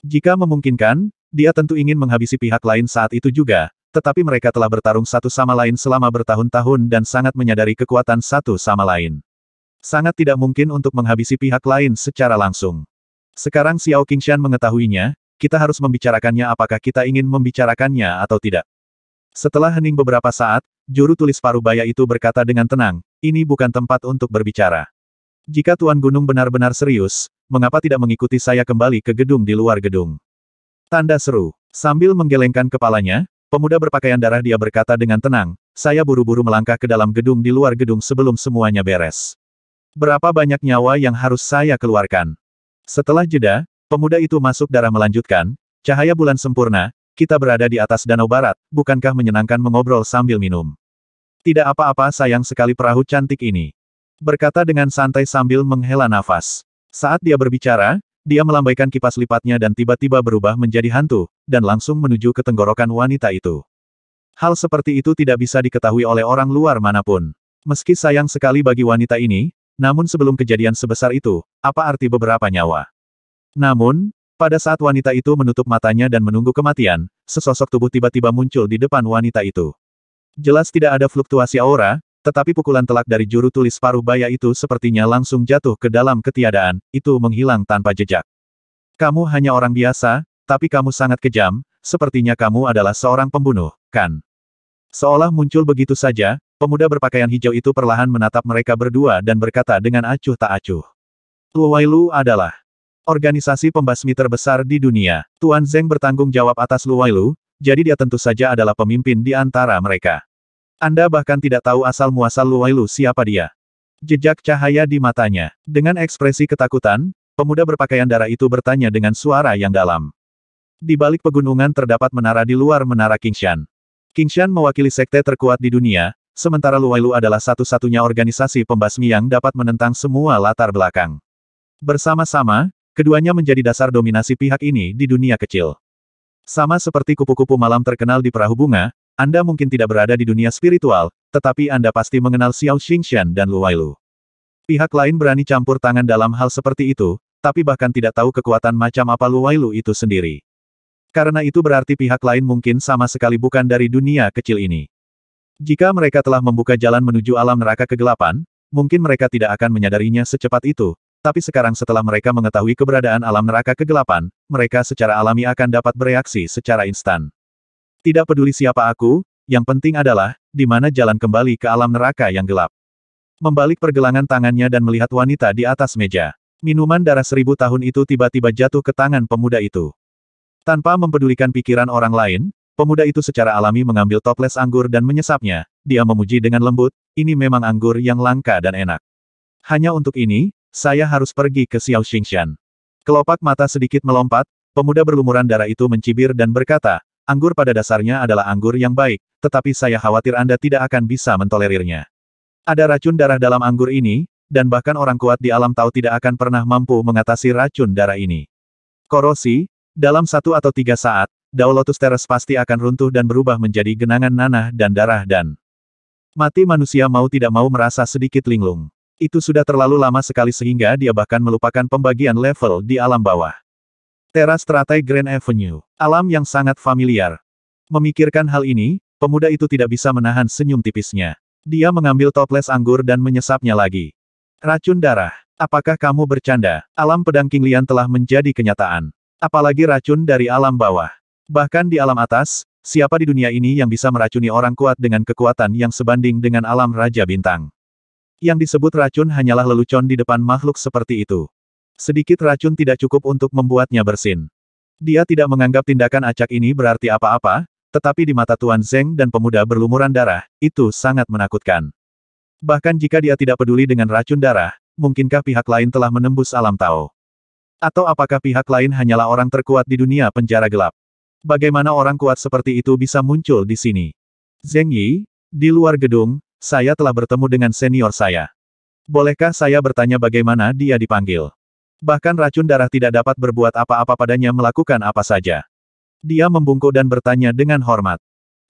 Jika memungkinkan, dia tentu ingin menghabisi pihak lain saat itu juga, tetapi mereka telah bertarung satu sama lain selama bertahun-tahun dan sangat menyadari kekuatan satu sama lain. Sangat tidak mungkin untuk menghabisi pihak lain secara langsung. Sekarang Xiao Qingshan mengetahuinya, kita harus membicarakannya apakah kita ingin membicarakannya atau tidak. Setelah hening beberapa saat, juru tulis parubaya itu berkata dengan tenang, ini bukan tempat untuk berbicara. Jika Tuan Gunung benar-benar serius, mengapa tidak mengikuti saya kembali ke gedung di luar gedung? Tanda seru. Sambil menggelengkan kepalanya, pemuda berpakaian darah dia berkata dengan tenang, saya buru-buru melangkah ke dalam gedung di luar gedung sebelum semuanya beres. Berapa banyak nyawa yang harus saya keluarkan? Setelah jeda, pemuda itu masuk darah melanjutkan, cahaya bulan sempurna, kita berada di atas danau barat, bukankah menyenangkan mengobrol sambil minum? Tidak apa-apa sayang sekali perahu cantik ini. Berkata dengan santai sambil menghela nafas. Saat dia berbicara, dia melambaikan kipas lipatnya dan tiba-tiba berubah menjadi hantu, dan langsung menuju ke tenggorokan wanita itu. Hal seperti itu tidak bisa diketahui oleh orang luar manapun. Meski sayang sekali bagi wanita ini, namun sebelum kejadian sebesar itu, apa arti beberapa nyawa? Namun, pada saat wanita itu menutup matanya dan menunggu kematian, sesosok tubuh tiba-tiba muncul di depan wanita itu. Jelas tidak ada fluktuasi aura, tetapi pukulan telak dari juru tulis paruh baya itu sepertinya langsung jatuh ke dalam ketiadaan, itu menghilang tanpa jejak. Kamu hanya orang biasa, tapi kamu sangat kejam, sepertinya kamu adalah seorang pembunuh, kan? Seolah muncul begitu saja, pemuda berpakaian hijau itu perlahan menatap mereka berdua dan berkata dengan acuh tak acuh. Luwailu adalah organisasi pembasmi terbesar di dunia. Tuan Zeng bertanggung jawab atas Luwailu, jadi dia tentu saja adalah pemimpin di antara mereka. Anda bahkan tidak tahu asal-muasal Luwailu siapa dia. Jejak cahaya di matanya. Dengan ekspresi ketakutan, pemuda berpakaian darah itu bertanya dengan suara yang dalam. Di balik pegunungan terdapat menara di luar menara Kingshan. Kingshan mewakili sekte terkuat di dunia, sementara Luwailu adalah satu-satunya organisasi pembasmi yang dapat menentang semua latar belakang. Bersama-sama, keduanya menjadi dasar dominasi pihak ini di dunia kecil. Sama seperti kupu-kupu malam terkenal di perahu bunga, anda mungkin tidak berada di dunia spiritual, tetapi Anda pasti mengenal Xiao Xingxian dan Lu Wailu. Pihak lain berani campur tangan dalam hal seperti itu, tapi bahkan tidak tahu kekuatan macam apa Lu Wailu itu sendiri. Karena itu berarti pihak lain mungkin sama sekali bukan dari dunia kecil ini. Jika mereka telah membuka jalan menuju alam neraka kegelapan, mungkin mereka tidak akan menyadarinya secepat itu, tapi sekarang setelah mereka mengetahui keberadaan alam neraka kegelapan, mereka secara alami akan dapat bereaksi secara instan. Tidak peduli siapa aku, yang penting adalah, di mana jalan kembali ke alam neraka yang gelap. Membalik pergelangan tangannya dan melihat wanita di atas meja. Minuman darah seribu tahun itu tiba-tiba jatuh ke tangan pemuda itu. Tanpa mempedulikan pikiran orang lain, pemuda itu secara alami mengambil toples anggur dan menyesapnya. Dia memuji dengan lembut, ini memang anggur yang langka dan enak. Hanya untuk ini, saya harus pergi ke Xiao Xingshan. Kelopak mata sedikit melompat, pemuda berlumuran darah itu mencibir dan berkata, Anggur pada dasarnya adalah anggur yang baik, tetapi saya khawatir Anda tidak akan bisa mentolerirnya. Ada racun darah dalam anggur ini, dan bahkan orang kuat di alam tahu tidak akan pernah mampu mengatasi racun darah ini. Korosi, dalam satu atau tiga saat, Daulotus Teres pasti akan runtuh dan berubah menjadi genangan nanah dan darah dan mati manusia mau tidak mau merasa sedikit linglung. Itu sudah terlalu lama sekali sehingga dia bahkan melupakan pembagian level di alam bawah. Teras teratai Grand Avenue. Alam yang sangat familiar. Memikirkan hal ini, pemuda itu tidak bisa menahan senyum tipisnya. Dia mengambil toples anggur dan menyesapnya lagi. Racun darah. Apakah kamu bercanda? Alam pedang Kinglian telah menjadi kenyataan. Apalagi racun dari alam bawah. Bahkan di alam atas, siapa di dunia ini yang bisa meracuni orang kuat dengan kekuatan yang sebanding dengan alam Raja Bintang? Yang disebut racun hanyalah lelucon di depan makhluk seperti itu. Sedikit racun tidak cukup untuk membuatnya bersin. Dia tidak menganggap tindakan acak ini berarti apa-apa, tetapi di mata Tuan Zeng dan pemuda berlumuran darah, itu sangat menakutkan. Bahkan jika dia tidak peduli dengan racun darah, mungkinkah pihak lain telah menembus alam Tao? Atau apakah pihak lain hanyalah orang terkuat di dunia penjara gelap? Bagaimana orang kuat seperti itu bisa muncul di sini? Zeng Yi, di luar gedung, saya telah bertemu dengan senior saya. Bolehkah saya bertanya bagaimana dia dipanggil? Bahkan racun darah tidak dapat berbuat apa-apa padanya melakukan apa saja. Dia membungkuk dan bertanya dengan hormat.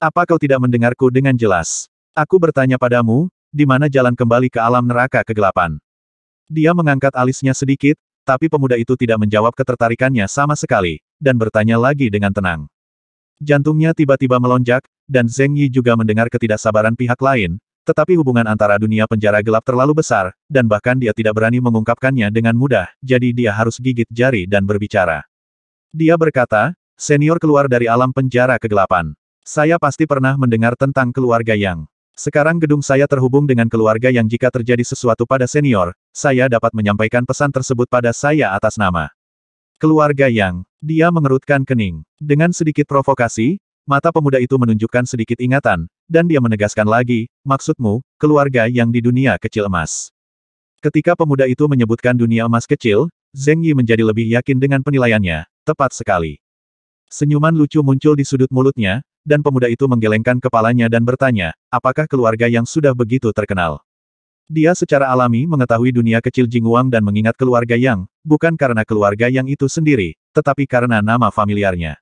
Apa kau tidak mendengarku dengan jelas? Aku bertanya padamu, di mana jalan kembali ke alam neraka kegelapan? Dia mengangkat alisnya sedikit, tapi pemuda itu tidak menjawab ketertarikannya sama sekali, dan bertanya lagi dengan tenang. Jantungnya tiba-tiba melonjak, dan Zeng Yi juga mendengar ketidaksabaran pihak lain, tetapi hubungan antara dunia penjara gelap terlalu besar, dan bahkan dia tidak berani mengungkapkannya dengan mudah, jadi dia harus gigit jari dan berbicara. Dia berkata, senior keluar dari alam penjara kegelapan. Saya pasti pernah mendengar tentang keluarga yang. Sekarang gedung saya terhubung dengan keluarga yang jika terjadi sesuatu pada senior, saya dapat menyampaikan pesan tersebut pada saya atas nama. Keluarga yang, dia mengerutkan kening. Dengan sedikit provokasi, mata pemuda itu menunjukkan sedikit ingatan, dan dia menegaskan lagi, maksudmu, keluarga yang di dunia kecil emas. Ketika pemuda itu menyebutkan dunia emas kecil, Zeng Yi menjadi lebih yakin dengan penilaiannya, tepat sekali. Senyuman lucu muncul di sudut mulutnya, dan pemuda itu menggelengkan kepalanya dan bertanya, apakah keluarga yang sudah begitu terkenal? Dia secara alami mengetahui dunia kecil Jingguang dan mengingat keluarga Yang, bukan karena keluarga Yang itu sendiri, tetapi karena nama familiarnya.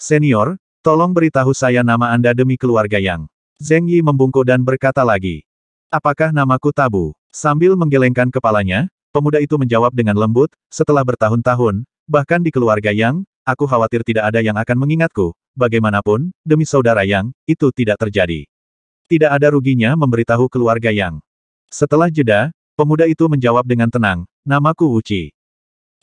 Senior, Tolong beritahu saya nama Anda demi keluarga Yang. Zeng Yi membungkuk dan berkata lagi. Apakah namaku tabu? Sambil menggelengkan kepalanya, pemuda itu menjawab dengan lembut, setelah bertahun-tahun, bahkan di keluarga Yang, aku khawatir tidak ada yang akan mengingatku, bagaimanapun, demi saudara Yang, itu tidak terjadi. Tidak ada ruginya memberitahu keluarga Yang. Setelah jeda, pemuda itu menjawab dengan tenang, namaku Uci.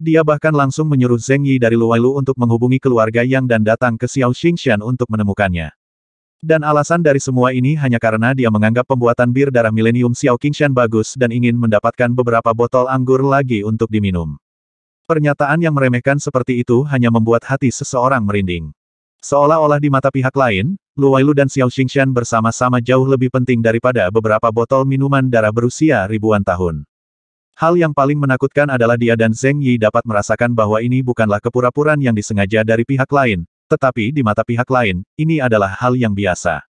Dia bahkan langsung menyuruh Zheng Yi dari Luwailu untuk menghubungi keluarga Yang dan datang ke Xiao Xingshan untuk menemukannya. Dan alasan dari semua ini hanya karena dia menganggap pembuatan bir darah milenium Xiao Qingxian bagus dan ingin mendapatkan beberapa botol anggur lagi untuk diminum. Pernyataan yang meremehkan seperti itu hanya membuat hati seseorang merinding. Seolah-olah di mata pihak lain, Luwailu dan Xiao Qingxian bersama-sama jauh lebih penting daripada beberapa botol minuman darah berusia ribuan tahun. Hal yang paling menakutkan adalah dia dan Zeng Yi dapat merasakan bahwa ini bukanlah kepura puraan yang disengaja dari pihak lain, tetapi di mata pihak lain, ini adalah hal yang biasa.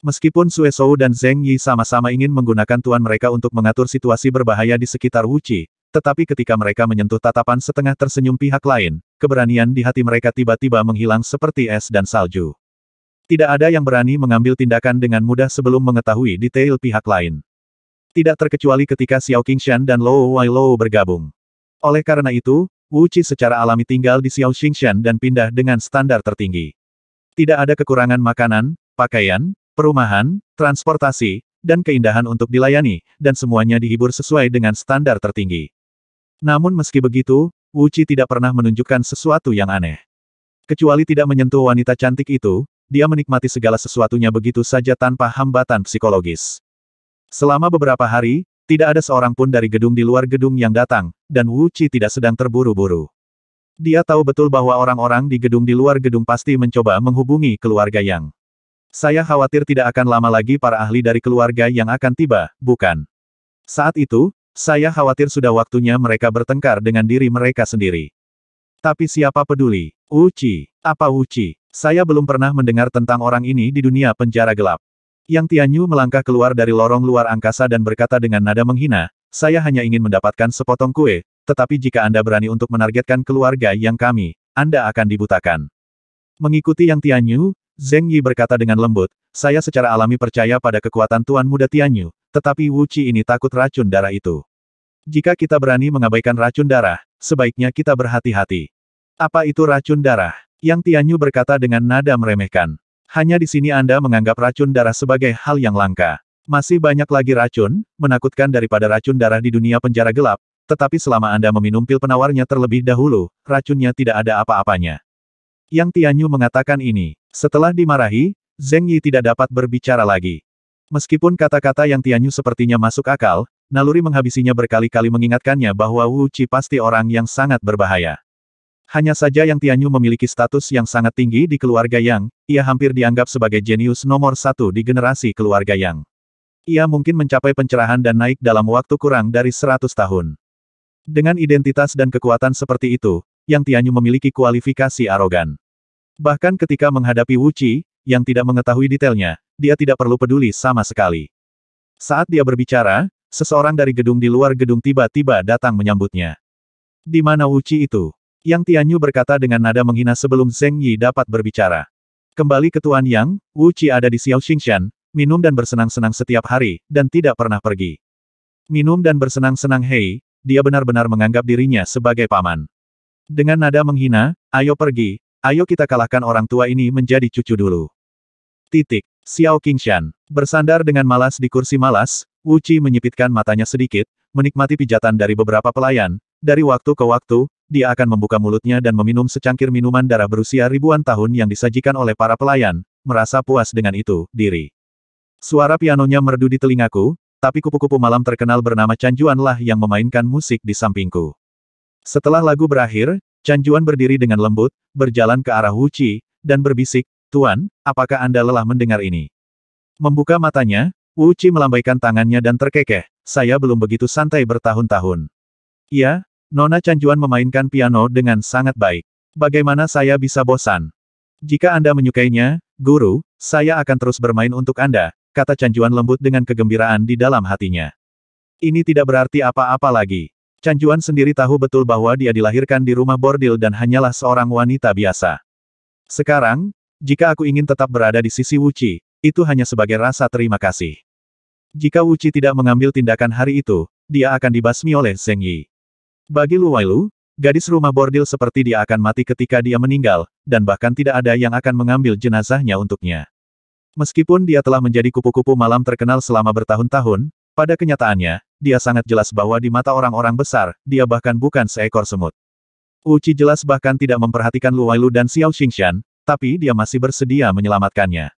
Meskipun Sue Shou dan Zeng Yi sama-sama ingin menggunakan tuan mereka untuk mengatur situasi berbahaya di sekitar Wuchi, tetapi ketika mereka menyentuh tatapan setengah tersenyum pihak lain, keberanian di hati mereka tiba-tiba menghilang seperti es dan salju. Tidak ada yang berani mengambil tindakan dengan mudah sebelum mengetahui detail pihak lain. Tidak terkecuali ketika Xiao Qingshan dan Luo Wailou bergabung. Oleh karena itu, Wu Qi secara alami tinggal di Xiao Qingshan dan pindah dengan standar tertinggi. Tidak ada kekurangan makanan, pakaian, perumahan, transportasi, dan keindahan untuk dilayani, dan semuanya dihibur sesuai dengan standar tertinggi. Namun meski begitu, Wu Qi tidak pernah menunjukkan sesuatu yang aneh. Kecuali tidak menyentuh wanita cantik itu, dia menikmati segala sesuatunya begitu saja tanpa hambatan psikologis. Selama beberapa hari, tidak ada seorang pun dari gedung di luar gedung yang datang, dan Wu Qi tidak sedang terburu-buru. Dia tahu betul bahwa orang-orang di gedung di luar gedung pasti mencoba menghubungi keluarga Yang. Saya khawatir tidak akan lama lagi para ahli dari keluarga yang akan tiba, bukan? Saat itu, saya khawatir sudah waktunya mereka bertengkar dengan diri mereka sendiri. Tapi siapa peduli? Uci. Apa Uci? Saya belum pernah mendengar tentang orang ini di dunia penjara gelap. Yang Tianyu melangkah keluar dari lorong luar angkasa dan berkata dengan nada menghina, saya hanya ingin mendapatkan sepotong kue, tetapi jika Anda berani untuk menargetkan keluarga yang kami, Anda akan dibutakan. Mengikuti Yang Tianyu, Zeng Yi berkata dengan lembut, saya secara alami percaya pada kekuatan Tuan Muda Tianyu, tetapi Wu Qi ini takut racun darah itu. Jika kita berani mengabaikan racun darah, sebaiknya kita berhati-hati. Apa itu racun darah? Yang Tianyu berkata dengan nada meremehkan. Hanya di sini Anda menganggap racun darah sebagai hal yang langka. Masih banyak lagi racun, menakutkan daripada racun darah di dunia penjara gelap, tetapi selama Anda meminum pil penawarnya terlebih dahulu, racunnya tidak ada apa-apanya. Yang Tianyu mengatakan ini. Setelah dimarahi, Zeng Yi tidak dapat berbicara lagi. Meskipun kata-kata yang Tianyu sepertinya masuk akal, naluri menghabisinya berkali-kali mengingatkannya bahwa Wu Qi pasti orang yang sangat berbahaya. Hanya saja Yang Tianyu memiliki status yang sangat tinggi di keluarga Yang, ia hampir dianggap sebagai jenius nomor satu di generasi keluarga Yang. Ia mungkin mencapai pencerahan dan naik dalam waktu kurang dari 100 tahun. Dengan identitas dan kekuatan seperti itu, Yang Tianyu memiliki kualifikasi arogan. Bahkan ketika menghadapi Wu Qi, yang tidak mengetahui detailnya, dia tidak perlu peduli sama sekali. Saat dia berbicara, seseorang dari gedung di luar gedung tiba-tiba datang menyambutnya. Di mana Wu Qi itu? Yang Tianyu berkata dengan nada menghina sebelum Zeng Yi dapat berbicara. Kembali ke Tuan Yang, Wu Qi ada di Xiao Xingshan, minum dan bersenang-senang setiap hari, dan tidak pernah pergi. Minum dan bersenang-senang Hei, dia benar-benar menganggap dirinya sebagai paman. Dengan nada menghina, ayo pergi, ayo kita kalahkan orang tua ini menjadi cucu dulu. Titik, Xiao Qingshan, bersandar dengan malas di kursi malas, Wu Qi menyipitkan matanya sedikit, menikmati pijatan dari beberapa pelayan, dari waktu ke waktu, dia akan membuka mulutnya dan meminum secangkir minuman darah berusia ribuan tahun yang disajikan oleh para pelayan, merasa puas dengan itu, diri. Suara pianonya merdu di telingaku, tapi kupu-kupu malam terkenal bernama Canjuan lah yang memainkan musik di sampingku. Setelah lagu berakhir, Canjuan berdiri dengan lembut, berjalan ke arah Wu Qi, dan berbisik, Tuan, apakah Anda lelah mendengar ini? Membuka matanya, Wu Qi melambaikan tangannya dan terkekeh, saya belum begitu santai bertahun-tahun. Ya, Nona Chanjuan memainkan piano dengan sangat baik. Bagaimana saya bisa bosan? Jika Anda menyukainya, guru, saya akan terus bermain untuk Anda, kata Chanjuan lembut dengan kegembiraan di dalam hatinya. Ini tidak berarti apa-apa lagi. Chanjuan sendiri tahu betul bahwa dia dilahirkan di rumah bordil dan hanyalah seorang wanita biasa. Sekarang, jika aku ingin tetap berada di sisi Wuci, itu hanya sebagai rasa terima kasih. Jika Wuci tidak mengambil tindakan hari itu, dia akan dibasmi oleh Zheng Yi. Bagi Lu gadis rumah bordil seperti dia akan mati ketika dia meninggal, dan bahkan tidak ada yang akan mengambil jenazahnya untuknya. Meskipun dia telah menjadi kupu-kupu malam terkenal selama bertahun-tahun, pada kenyataannya, dia sangat jelas bahwa di mata orang-orang besar, dia bahkan bukan seekor semut. Uci jelas bahkan tidak memperhatikan Lu dan Xiao Xingshan, tapi dia masih bersedia menyelamatkannya.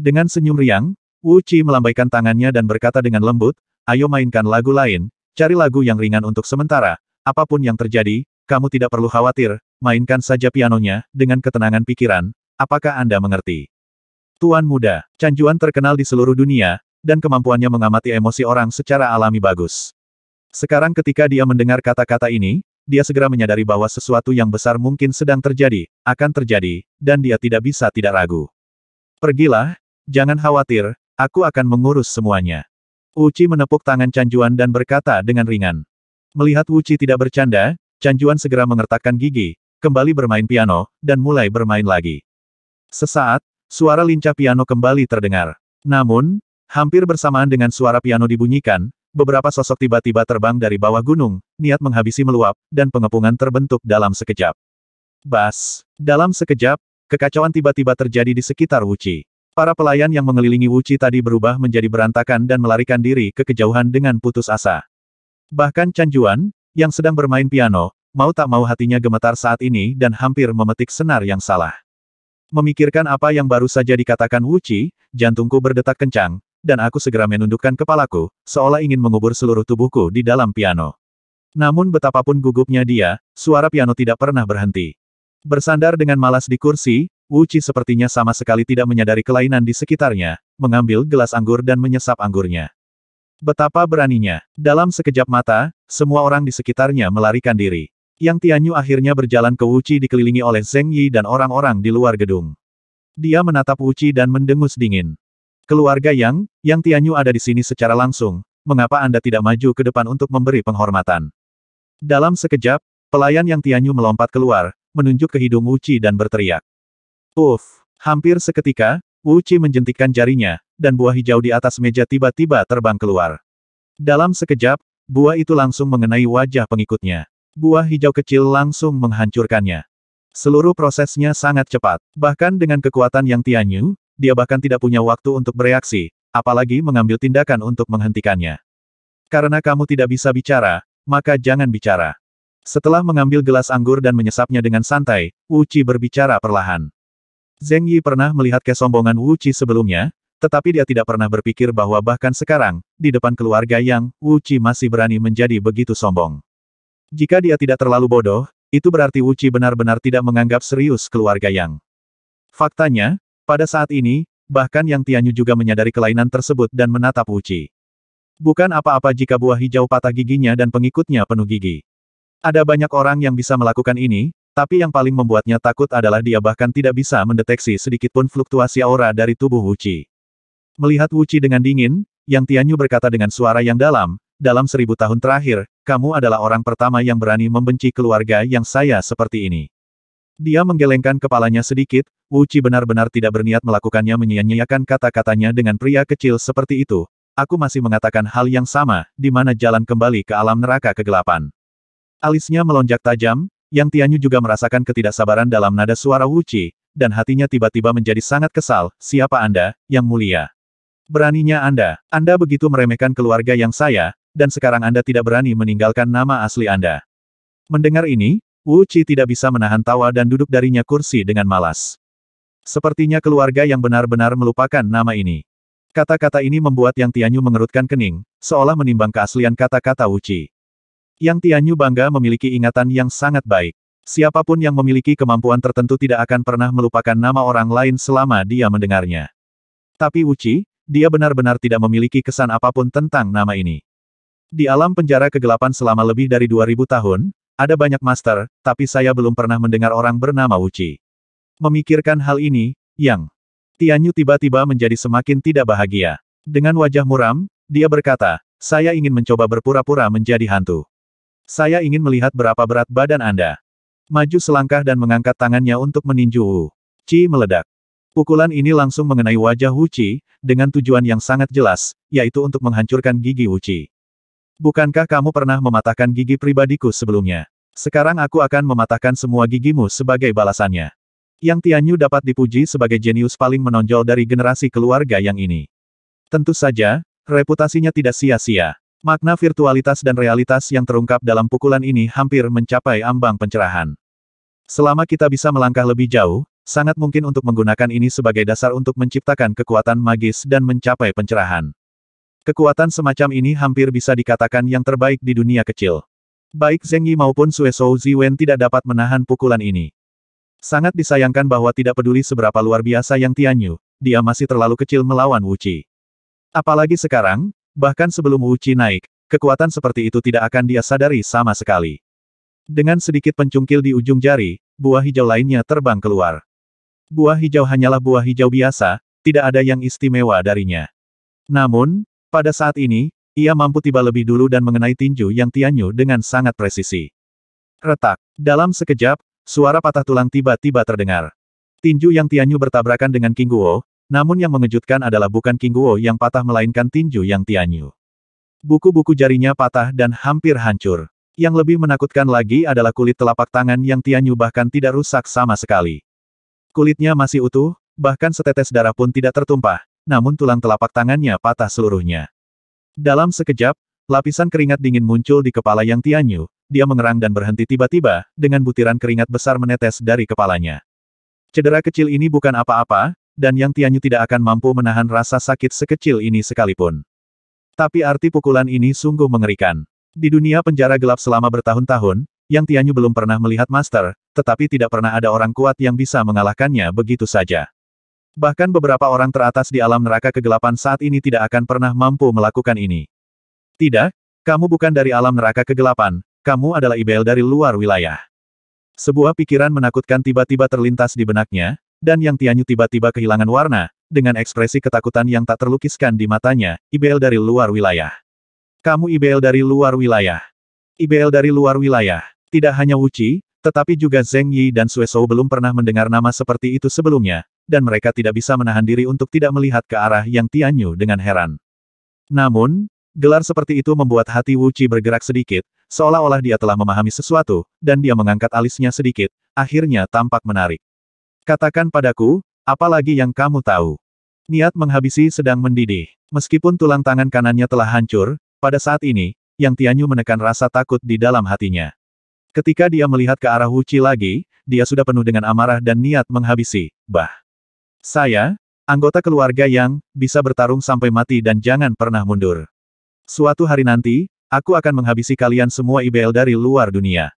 Dengan senyum riang, Uci melambaikan tangannya dan berkata dengan lembut, ayo mainkan lagu lain, cari lagu yang ringan untuk sementara, Apapun yang terjadi, kamu tidak perlu khawatir, mainkan saja pianonya, dengan ketenangan pikiran, apakah Anda mengerti? Tuan muda, Canjuan terkenal di seluruh dunia, dan kemampuannya mengamati emosi orang secara alami bagus. Sekarang ketika dia mendengar kata-kata ini, dia segera menyadari bahwa sesuatu yang besar mungkin sedang terjadi, akan terjadi, dan dia tidak bisa tidak ragu. Pergilah, jangan khawatir, aku akan mengurus semuanya. Uci menepuk tangan Canjuan dan berkata dengan ringan. Melihat Wuci tidak bercanda, Canjuan segera mengertakkan gigi, kembali bermain piano, dan mulai bermain lagi. Sesaat, suara lincah piano kembali terdengar. Namun, hampir bersamaan dengan suara piano dibunyikan, beberapa sosok tiba-tiba terbang dari bawah gunung, niat menghabisi meluap, dan pengepungan terbentuk dalam sekejap. Bas, dalam sekejap, kekacauan tiba-tiba terjadi di sekitar Wuci. Para pelayan yang mengelilingi Wuci tadi berubah menjadi berantakan dan melarikan diri ke kejauhan dengan putus asa. Bahkan Chan Juan, yang sedang bermain piano, mau tak mau hatinya gemetar saat ini dan hampir memetik senar yang salah. Memikirkan apa yang baru saja dikatakan Wu Qi, jantungku berdetak kencang, dan aku segera menundukkan kepalaku, seolah ingin mengubur seluruh tubuhku di dalam piano. Namun betapapun gugupnya dia, suara piano tidak pernah berhenti. Bersandar dengan malas di kursi, Wu Qi sepertinya sama sekali tidak menyadari kelainan di sekitarnya, mengambil gelas anggur dan menyesap anggurnya. Betapa beraninya. Dalam sekejap mata, semua orang di sekitarnya melarikan diri. Yang Tianyu akhirnya berjalan ke Wuci dikelilingi oleh Zeng Yi dan orang-orang di luar gedung. Dia menatap Wuci dan mendengus dingin. Keluarga Yang, Yang Tianyu ada di sini secara langsung, mengapa Anda tidak maju ke depan untuk memberi penghormatan? Dalam sekejap, pelayan Yang Tianyu melompat keluar, menunjuk ke hidung Wuci dan berteriak. Uff, hampir seketika, Wu Qi menjentikkan jarinya, dan buah hijau di atas meja tiba-tiba terbang keluar. Dalam sekejap, buah itu langsung mengenai wajah pengikutnya. Buah hijau kecil langsung menghancurkannya. Seluruh prosesnya sangat cepat. Bahkan dengan kekuatan yang Tianyu, dia bahkan tidak punya waktu untuk bereaksi, apalagi mengambil tindakan untuk menghentikannya. Karena kamu tidak bisa bicara, maka jangan bicara. Setelah mengambil gelas anggur dan menyesapnya dengan santai, Uci berbicara perlahan. Zeng Yi pernah melihat kesombongan Wu Qi sebelumnya, tetapi dia tidak pernah berpikir bahwa bahkan sekarang, di depan keluarga yang, Wu Qi masih berani menjadi begitu sombong. Jika dia tidak terlalu bodoh, itu berarti Wu Qi benar-benar tidak menganggap serius keluarga yang. Faktanya, pada saat ini, bahkan Yang Tianyu juga menyadari kelainan tersebut dan menatap Wu Qi. Bukan apa-apa jika buah hijau patah giginya dan pengikutnya penuh gigi. Ada banyak orang yang bisa melakukan ini, tapi yang paling membuatnya takut adalah dia bahkan tidak bisa mendeteksi sedikitpun fluktuasi aura dari tubuh Wuci. Melihat Wuci dengan dingin, Yang Tianyu berkata dengan suara yang dalam, dalam seribu tahun terakhir, kamu adalah orang pertama yang berani membenci keluarga yang saya seperti ini. Dia menggelengkan kepalanya sedikit, Wuci benar-benar tidak berniat melakukannya menyia-nyiakan kata-katanya dengan pria kecil seperti itu. Aku masih mengatakan hal yang sama, di mana jalan kembali ke alam neraka kegelapan. Alisnya melonjak tajam, yang Tianyu juga merasakan ketidaksabaran dalam nada suara Wu Qi, dan hatinya tiba-tiba menjadi sangat kesal, siapa Anda, yang mulia? Beraninya Anda, Anda begitu meremehkan keluarga yang saya, dan sekarang Anda tidak berani meninggalkan nama asli Anda. Mendengar ini, Wu Qi tidak bisa menahan tawa dan duduk darinya kursi dengan malas. Sepertinya keluarga yang benar-benar melupakan nama ini. Kata-kata ini membuat Yang Tianyu mengerutkan kening, seolah menimbang keaslian kata-kata Wuci. Yang Tianyu bangga memiliki ingatan yang sangat baik. Siapapun yang memiliki kemampuan tertentu tidak akan pernah melupakan nama orang lain selama dia mendengarnya. Tapi Uchi, dia benar-benar tidak memiliki kesan apapun tentang nama ini. Di alam penjara kegelapan selama lebih dari 2000 tahun, ada banyak master, tapi saya belum pernah mendengar orang bernama Uchi. Memikirkan hal ini, Yang Tianyu tiba-tiba menjadi semakin tidak bahagia. Dengan wajah muram, dia berkata, saya ingin mencoba berpura-pura menjadi hantu. Saya ingin melihat berapa berat badan Anda. Maju selangkah dan mengangkat tangannya untuk meninju Wu. Qi meledak. Pukulan ini langsung mengenai wajah Wu Qi, dengan tujuan yang sangat jelas, yaitu untuk menghancurkan gigi Wu Qi. Bukankah kamu pernah mematahkan gigi pribadiku sebelumnya? Sekarang aku akan mematahkan semua gigimu sebagai balasannya. Yang Tianyu dapat dipuji sebagai jenius paling menonjol dari generasi keluarga yang ini. Tentu saja, reputasinya tidak sia-sia. Makna virtualitas dan realitas yang terungkap dalam pukulan ini hampir mencapai ambang pencerahan. Selama kita bisa melangkah lebih jauh, sangat mungkin untuk menggunakan ini sebagai dasar untuk menciptakan kekuatan magis dan mencapai pencerahan. Kekuatan semacam ini hampir bisa dikatakan yang terbaik di dunia kecil. Baik Zheng Yi maupun Sue Shou Ziwen tidak dapat menahan pukulan ini. Sangat disayangkan bahwa tidak peduli seberapa luar biasa yang Tianyu, dia masih terlalu kecil melawan Wu Qi. Apalagi sekarang, Bahkan sebelum Wu Qi naik, kekuatan seperti itu tidak akan dia sadari sama sekali. Dengan sedikit pencungkil di ujung jari, buah hijau lainnya terbang keluar. Buah hijau hanyalah buah hijau biasa, tidak ada yang istimewa darinya. Namun, pada saat ini, ia mampu tiba lebih dulu dan mengenai tinju yang Tianyu dengan sangat presisi. Retak. Dalam sekejap, suara patah tulang tiba-tiba terdengar. Tinju yang Tianyu bertabrakan dengan King Guo, namun yang mengejutkan adalah bukan King Guo yang patah melainkan tinju yang Tianyu. Buku-buku jarinya patah dan hampir hancur. Yang lebih menakutkan lagi adalah kulit telapak tangan yang Tianyu bahkan tidak rusak sama sekali. Kulitnya masih utuh, bahkan setetes darah pun tidak tertumpah, namun tulang telapak tangannya patah seluruhnya. Dalam sekejap, lapisan keringat dingin muncul di kepala yang Tianyu, dia mengerang dan berhenti tiba-tiba, dengan butiran keringat besar menetes dari kepalanya. Cedera kecil ini bukan apa-apa, dan Yang Tianyu tidak akan mampu menahan rasa sakit sekecil ini sekalipun. Tapi arti pukulan ini sungguh mengerikan. Di dunia penjara gelap selama bertahun-tahun, Yang Tianyu belum pernah melihat Master, tetapi tidak pernah ada orang kuat yang bisa mengalahkannya begitu saja. Bahkan beberapa orang teratas di alam neraka kegelapan saat ini tidak akan pernah mampu melakukan ini. Tidak, kamu bukan dari alam neraka kegelapan, kamu adalah Ibel dari luar wilayah. Sebuah pikiran menakutkan tiba-tiba terlintas di benaknya, dan Yang Tianyu tiba-tiba kehilangan warna, dengan ekspresi ketakutan yang tak terlukiskan di matanya, IBL dari luar wilayah. Kamu IBL dari luar wilayah. IBL dari luar wilayah. Tidak hanya Wuci, tetapi juga Zeng Yi dan Sue Shou belum pernah mendengar nama seperti itu sebelumnya, dan mereka tidak bisa menahan diri untuk tidak melihat ke arah Yang Tianyu dengan heran. Namun, gelar seperti itu membuat hati Wuci bergerak sedikit, seolah-olah dia telah memahami sesuatu, dan dia mengangkat alisnya sedikit, akhirnya tampak menarik. Katakan padaku, apalagi yang kamu tahu. Niat menghabisi sedang mendidih. Meskipun tulang tangan kanannya telah hancur, pada saat ini, Yang Tianyu menekan rasa takut di dalam hatinya. Ketika dia melihat ke arah Wu Qi lagi, dia sudah penuh dengan amarah dan niat menghabisi, bah. Saya, anggota keluarga yang, bisa bertarung sampai mati dan jangan pernah mundur. Suatu hari nanti, aku akan menghabisi kalian semua IBL dari luar dunia.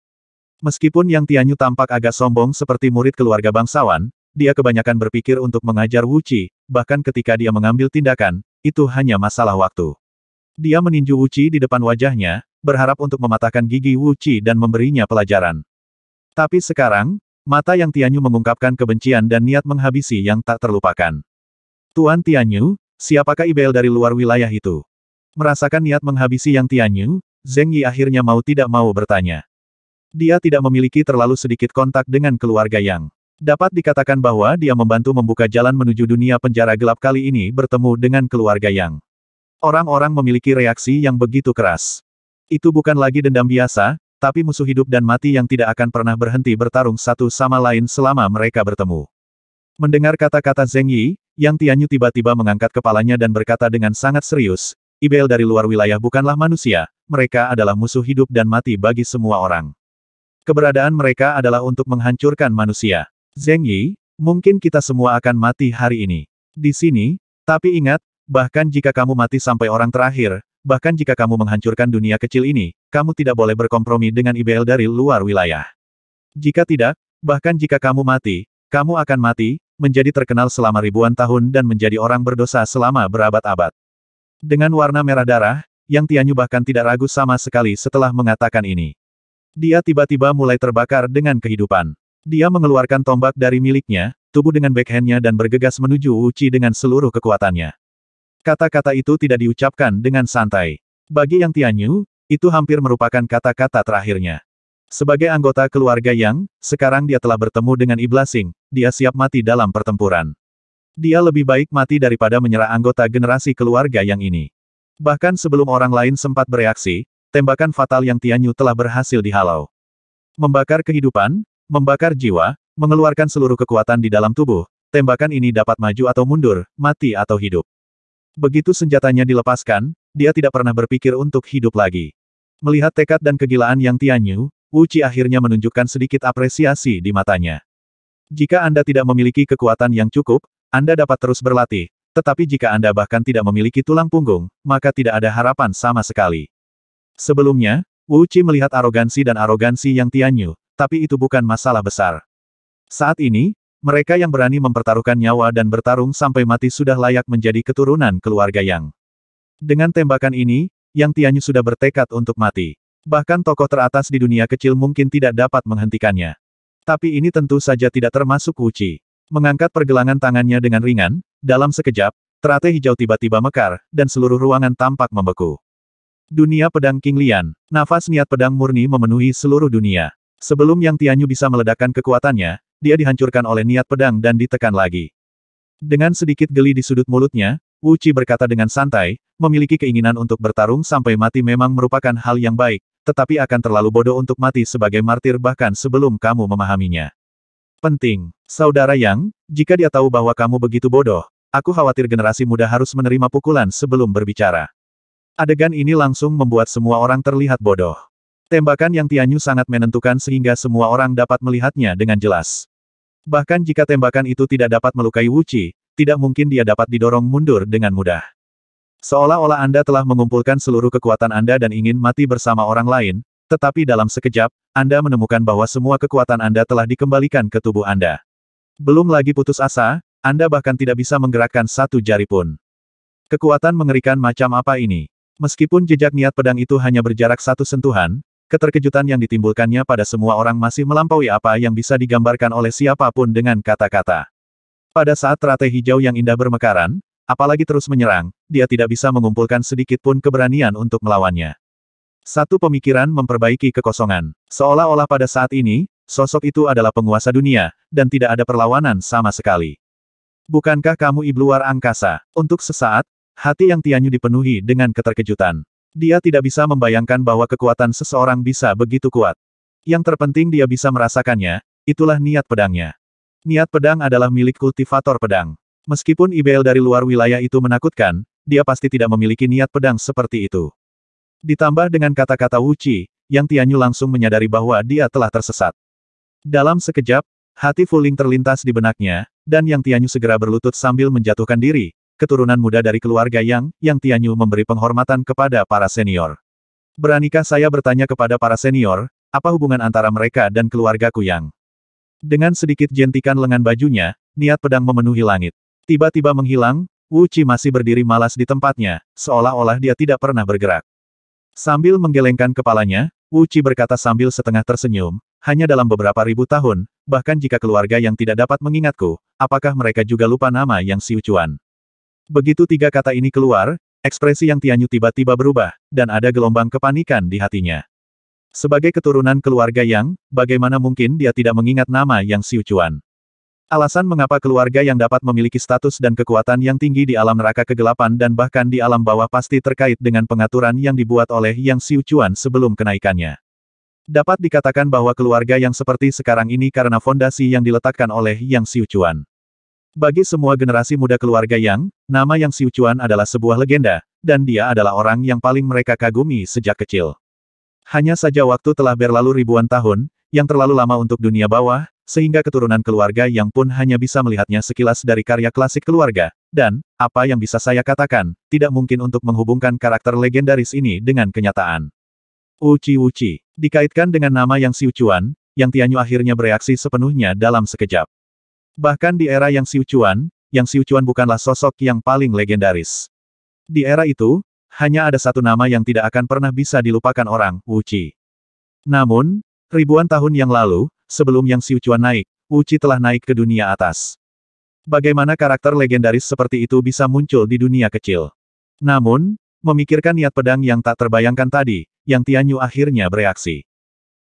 Meskipun Yang Tianyu tampak agak sombong seperti murid keluarga bangsawan, dia kebanyakan berpikir untuk mengajar Wu Qi, bahkan ketika dia mengambil tindakan, itu hanya masalah waktu. Dia meninju Wu Qi di depan wajahnya, berharap untuk mematahkan gigi Wu Qi dan memberinya pelajaran. Tapi sekarang, mata Yang Tianyu mengungkapkan kebencian dan niat menghabisi yang tak terlupakan. Tuan Tianyu, siapakah Ibel dari luar wilayah itu? Merasakan niat menghabisi Yang Tianyu, Zeng Yi akhirnya mau tidak mau bertanya. Dia tidak memiliki terlalu sedikit kontak dengan keluarga Yang. Dapat dikatakan bahwa dia membantu membuka jalan menuju dunia penjara gelap kali ini bertemu dengan keluarga Yang. Orang-orang memiliki reaksi yang begitu keras. Itu bukan lagi dendam biasa, tapi musuh hidup dan mati yang tidak akan pernah berhenti bertarung satu sama lain selama mereka bertemu. Mendengar kata-kata Zeng Yi, Yang Tianyu tiba-tiba mengangkat kepalanya dan berkata dengan sangat serius, Ibel dari luar wilayah bukanlah manusia, mereka adalah musuh hidup dan mati bagi semua orang. Keberadaan mereka adalah untuk menghancurkan manusia. Zeng Yi, mungkin kita semua akan mati hari ini. Di sini, tapi ingat, bahkan jika kamu mati sampai orang terakhir, bahkan jika kamu menghancurkan dunia kecil ini, kamu tidak boleh berkompromi dengan IBL dari luar wilayah. Jika tidak, bahkan jika kamu mati, kamu akan mati, menjadi terkenal selama ribuan tahun dan menjadi orang berdosa selama berabad-abad. Dengan warna merah darah, Yang Tianyu bahkan tidak ragu sama sekali setelah mengatakan ini. Dia tiba-tiba mulai terbakar dengan kehidupan. Dia mengeluarkan tombak dari miliknya, tubuh dengan backhandnya dan bergegas menuju Uchi dengan seluruh kekuatannya. Kata-kata itu tidak diucapkan dengan santai. Bagi Yang Tianyu, itu hampir merupakan kata-kata terakhirnya. Sebagai anggota keluarga Yang, sekarang dia telah bertemu dengan Iblasing, dia siap mati dalam pertempuran. Dia lebih baik mati daripada menyerah anggota generasi keluarga Yang ini. Bahkan sebelum orang lain sempat bereaksi, tembakan fatal yang Tianyu telah berhasil dihalau. Membakar kehidupan, membakar jiwa, mengeluarkan seluruh kekuatan di dalam tubuh, tembakan ini dapat maju atau mundur, mati atau hidup. Begitu senjatanya dilepaskan, dia tidak pernah berpikir untuk hidup lagi. Melihat tekad dan kegilaan yang Tianyu, Qi akhirnya menunjukkan sedikit apresiasi di matanya. Jika Anda tidak memiliki kekuatan yang cukup, Anda dapat terus berlatih, tetapi jika Anda bahkan tidak memiliki tulang punggung, maka tidak ada harapan sama sekali. Sebelumnya, Wu Qi melihat arogansi dan arogansi yang Tianyu, tapi itu bukan masalah besar. Saat ini, mereka yang berani mempertaruhkan nyawa dan bertarung sampai mati sudah layak menjadi keturunan keluarga Yang. Dengan tembakan ini, Yang Tianyu sudah bertekad untuk mati. Bahkan tokoh teratas di dunia kecil mungkin tidak dapat menghentikannya. Tapi ini tentu saja tidak termasuk Wu Qi. Mengangkat pergelangan tangannya dengan ringan, dalam sekejap, terate hijau tiba-tiba mekar, dan seluruh ruangan tampak membeku. Dunia pedang King Lian. Nafas niat pedang murni memenuhi seluruh dunia. Sebelum Yang Tianyu bisa meledakkan kekuatannya, dia dihancurkan oleh niat pedang dan ditekan lagi. Dengan sedikit geli di sudut mulutnya, Wu Qi berkata dengan santai, memiliki keinginan untuk bertarung sampai mati memang merupakan hal yang baik, tetapi akan terlalu bodoh untuk mati sebagai martir bahkan sebelum kamu memahaminya. Penting, Saudara Yang, jika dia tahu bahwa kamu begitu bodoh, aku khawatir generasi muda harus menerima pukulan sebelum berbicara. Adegan ini langsung membuat semua orang terlihat bodoh. Tembakan yang Tianyu sangat menentukan sehingga semua orang dapat melihatnya dengan jelas. Bahkan jika tembakan itu tidak dapat melukai Wuchi, tidak mungkin dia dapat didorong mundur dengan mudah. Seolah-olah Anda telah mengumpulkan seluruh kekuatan Anda dan ingin mati bersama orang lain, tetapi dalam sekejap, Anda menemukan bahwa semua kekuatan Anda telah dikembalikan ke tubuh Anda. Belum lagi putus asa, Anda bahkan tidak bisa menggerakkan satu jari pun. Kekuatan mengerikan macam apa ini? Meskipun jejak niat pedang itu hanya berjarak satu sentuhan, keterkejutan yang ditimbulkannya pada semua orang masih melampaui apa yang bisa digambarkan oleh siapapun dengan kata-kata. Pada saat teratai hijau yang indah bermekaran, apalagi terus menyerang, dia tidak bisa mengumpulkan sedikit pun keberanian untuk melawannya. Satu pemikiran memperbaiki kekosongan. Seolah-olah pada saat ini, sosok itu adalah penguasa dunia, dan tidak ada perlawanan sama sekali. Bukankah kamu luar angkasa? Untuk sesaat, Hati yang Tianyu dipenuhi dengan keterkejutan. Dia tidak bisa membayangkan bahwa kekuatan seseorang bisa begitu kuat. Yang terpenting dia bisa merasakannya, itulah niat pedangnya. Niat pedang adalah milik kultivator pedang. Meskipun IBL dari luar wilayah itu menakutkan, dia pasti tidak memiliki niat pedang seperti itu. Ditambah dengan kata-kata Wuchi, yang Tianyu langsung menyadari bahwa dia telah tersesat. Dalam sekejap, hati Fuling terlintas di benaknya, dan yang Tianyu segera berlutut sambil menjatuhkan diri, keturunan muda dari keluarga Yang, Yang Tianyu memberi penghormatan kepada para senior. Beranikah saya bertanya kepada para senior, apa hubungan antara mereka dan keluargaku Yang? Dengan sedikit jentikan lengan bajunya, niat pedang memenuhi langit. Tiba-tiba menghilang, Wu Qi masih berdiri malas di tempatnya, seolah-olah dia tidak pernah bergerak. Sambil menggelengkan kepalanya, Wu Qi berkata sambil setengah tersenyum, hanya dalam beberapa ribu tahun, bahkan jika keluarga yang tidak dapat mengingatku, apakah mereka juga lupa nama yang Siu Chuan? Begitu tiga kata ini keluar, ekspresi yang Tianyu tiba-tiba berubah, dan ada gelombang kepanikan di hatinya. Sebagai keturunan keluarga Yang, bagaimana mungkin dia tidak mengingat nama Yang Xiuquan? Alasan mengapa keluarga yang dapat memiliki status dan kekuatan yang tinggi di alam neraka kegelapan dan bahkan di alam bawah pasti terkait dengan pengaturan yang dibuat oleh Yang Xiuquan sebelum kenaikannya. Dapat dikatakan bahwa keluarga yang seperti sekarang ini karena fondasi yang diletakkan oleh Yang Xiuquan. Bagi semua generasi muda keluarga Yang, nama Yang Cuan adalah sebuah legenda, dan dia adalah orang yang paling mereka kagumi sejak kecil. Hanya saja waktu telah berlalu ribuan tahun, yang terlalu lama untuk dunia bawah, sehingga keturunan keluarga Yang pun hanya bisa melihatnya sekilas dari karya klasik keluarga, dan, apa yang bisa saya katakan, tidak mungkin untuk menghubungkan karakter legendaris ini dengan kenyataan. Uci-uci, dikaitkan dengan nama Yang Cuan, Yang Tianyu akhirnya bereaksi sepenuhnya dalam sekejap. Bahkan di era yang Siucuan, yang Siucuan bukanlah sosok yang paling legendaris. Di era itu, hanya ada satu nama yang tidak akan pernah bisa dilupakan orang, Uci. Namun, ribuan tahun yang lalu, sebelum yang Siucuan naik, Uci telah naik ke dunia atas. Bagaimana karakter legendaris seperti itu bisa muncul di dunia kecil? Namun, memikirkan niat pedang yang tak terbayangkan tadi, yang Tianyu akhirnya bereaksi.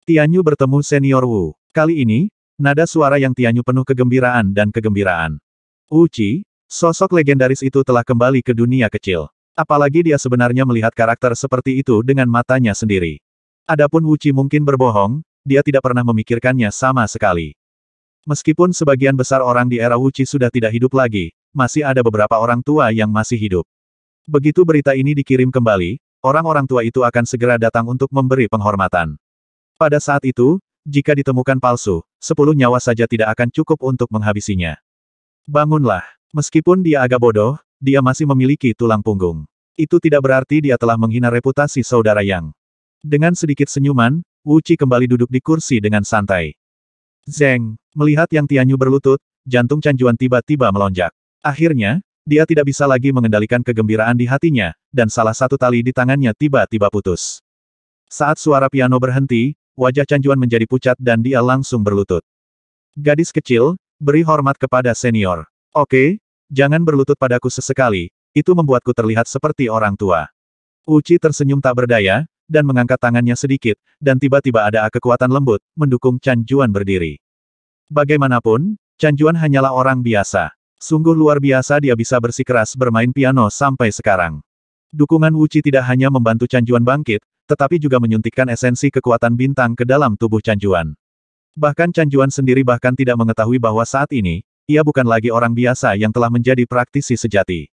Tianyu bertemu senior Wu. Kali ini, Nada suara yang Tianyu penuh kegembiraan dan kegembiraan. Uci, sosok legendaris itu telah kembali ke dunia kecil. Apalagi dia sebenarnya melihat karakter seperti itu dengan matanya sendiri. Adapun Uci mungkin berbohong, dia tidak pernah memikirkannya sama sekali. Meskipun sebagian besar orang di era Uci sudah tidak hidup lagi, masih ada beberapa orang tua yang masih hidup. Begitu berita ini dikirim kembali, orang-orang tua itu akan segera datang untuk memberi penghormatan. Pada saat itu, jika ditemukan palsu, sepuluh nyawa saja tidak akan cukup untuk menghabisinya. Bangunlah. Meskipun dia agak bodoh, dia masih memiliki tulang punggung. Itu tidak berarti dia telah menghina reputasi saudara Yang. Dengan sedikit senyuman, Wu Qi kembali duduk di kursi dengan santai. Zeng, melihat Yang Tianyu berlutut, jantung Canjuan tiba-tiba melonjak. Akhirnya, dia tidak bisa lagi mengendalikan kegembiraan di hatinya, dan salah satu tali di tangannya tiba-tiba putus. Saat suara piano berhenti, wajah Chanjuan menjadi pucat dan dia langsung berlutut. Gadis kecil, beri hormat kepada senior. Oke, jangan berlutut padaku sesekali, itu membuatku terlihat seperti orang tua. Uci tersenyum tak berdaya, dan mengangkat tangannya sedikit, dan tiba-tiba ada kekuatan lembut, mendukung Chanjuan berdiri. Bagaimanapun, Chanjuan hanyalah orang biasa. Sungguh luar biasa dia bisa bersikeras bermain piano sampai sekarang. Dukungan Wuci tidak hanya membantu Chanjuan bangkit, tetapi juga menyuntikkan esensi kekuatan bintang ke dalam tubuh Canjuan. Bahkan Canjuan sendiri bahkan tidak mengetahui bahwa saat ini, ia bukan lagi orang biasa yang telah menjadi praktisi sejati.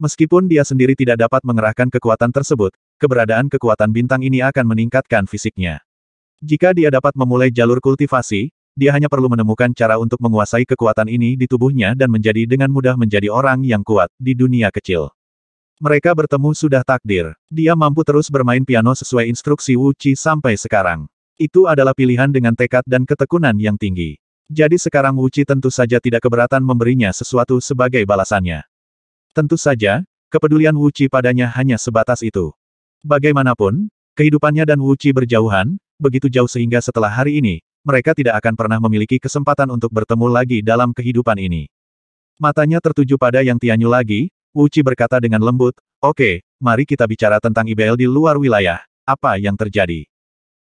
Meskipun dia sendiri tidak dapat mengerahkan kekuatan tersebut, keberadaan kekuatan bintang ini akan meningkatkan fisiknya. Jika dia dapat memulai jalur kultivasi, dia hanya perlu menemukan cara untuk menguasai kekuatan ini di tubuhnya dan menjadi dengan mudah menjadi orang yang kuat di dunia kecil. Mereka bertemu sudah takdir. Dia mampu terus bermain piano sesuai instruksi Wu Qi sampai sekarang. Itu adalah pilihan dengan tekad dan ketekunan yang tinggi. Jadi sekarang Wu Qi tentu saja tidak keberatan memberinya sesuatu sebagai balasannya. Tentu saja, kepedulian Wu Qi padanya hanya sebatas itu. Bagaimanapun, kehidupannya dan Wu Qi berjauhan, begitu jauh sehingga setelah hari ini, mereka tidak akan pernah memiliki kesempatan untuk bertemu lagi dalam kehidupan ini. Matanya tertuju pada Yang Tianyu lagi, Wuci berkata dengan lembut, Oke, mari kita bicara tentang IBL di luar wilayah. Apa yang terjadi?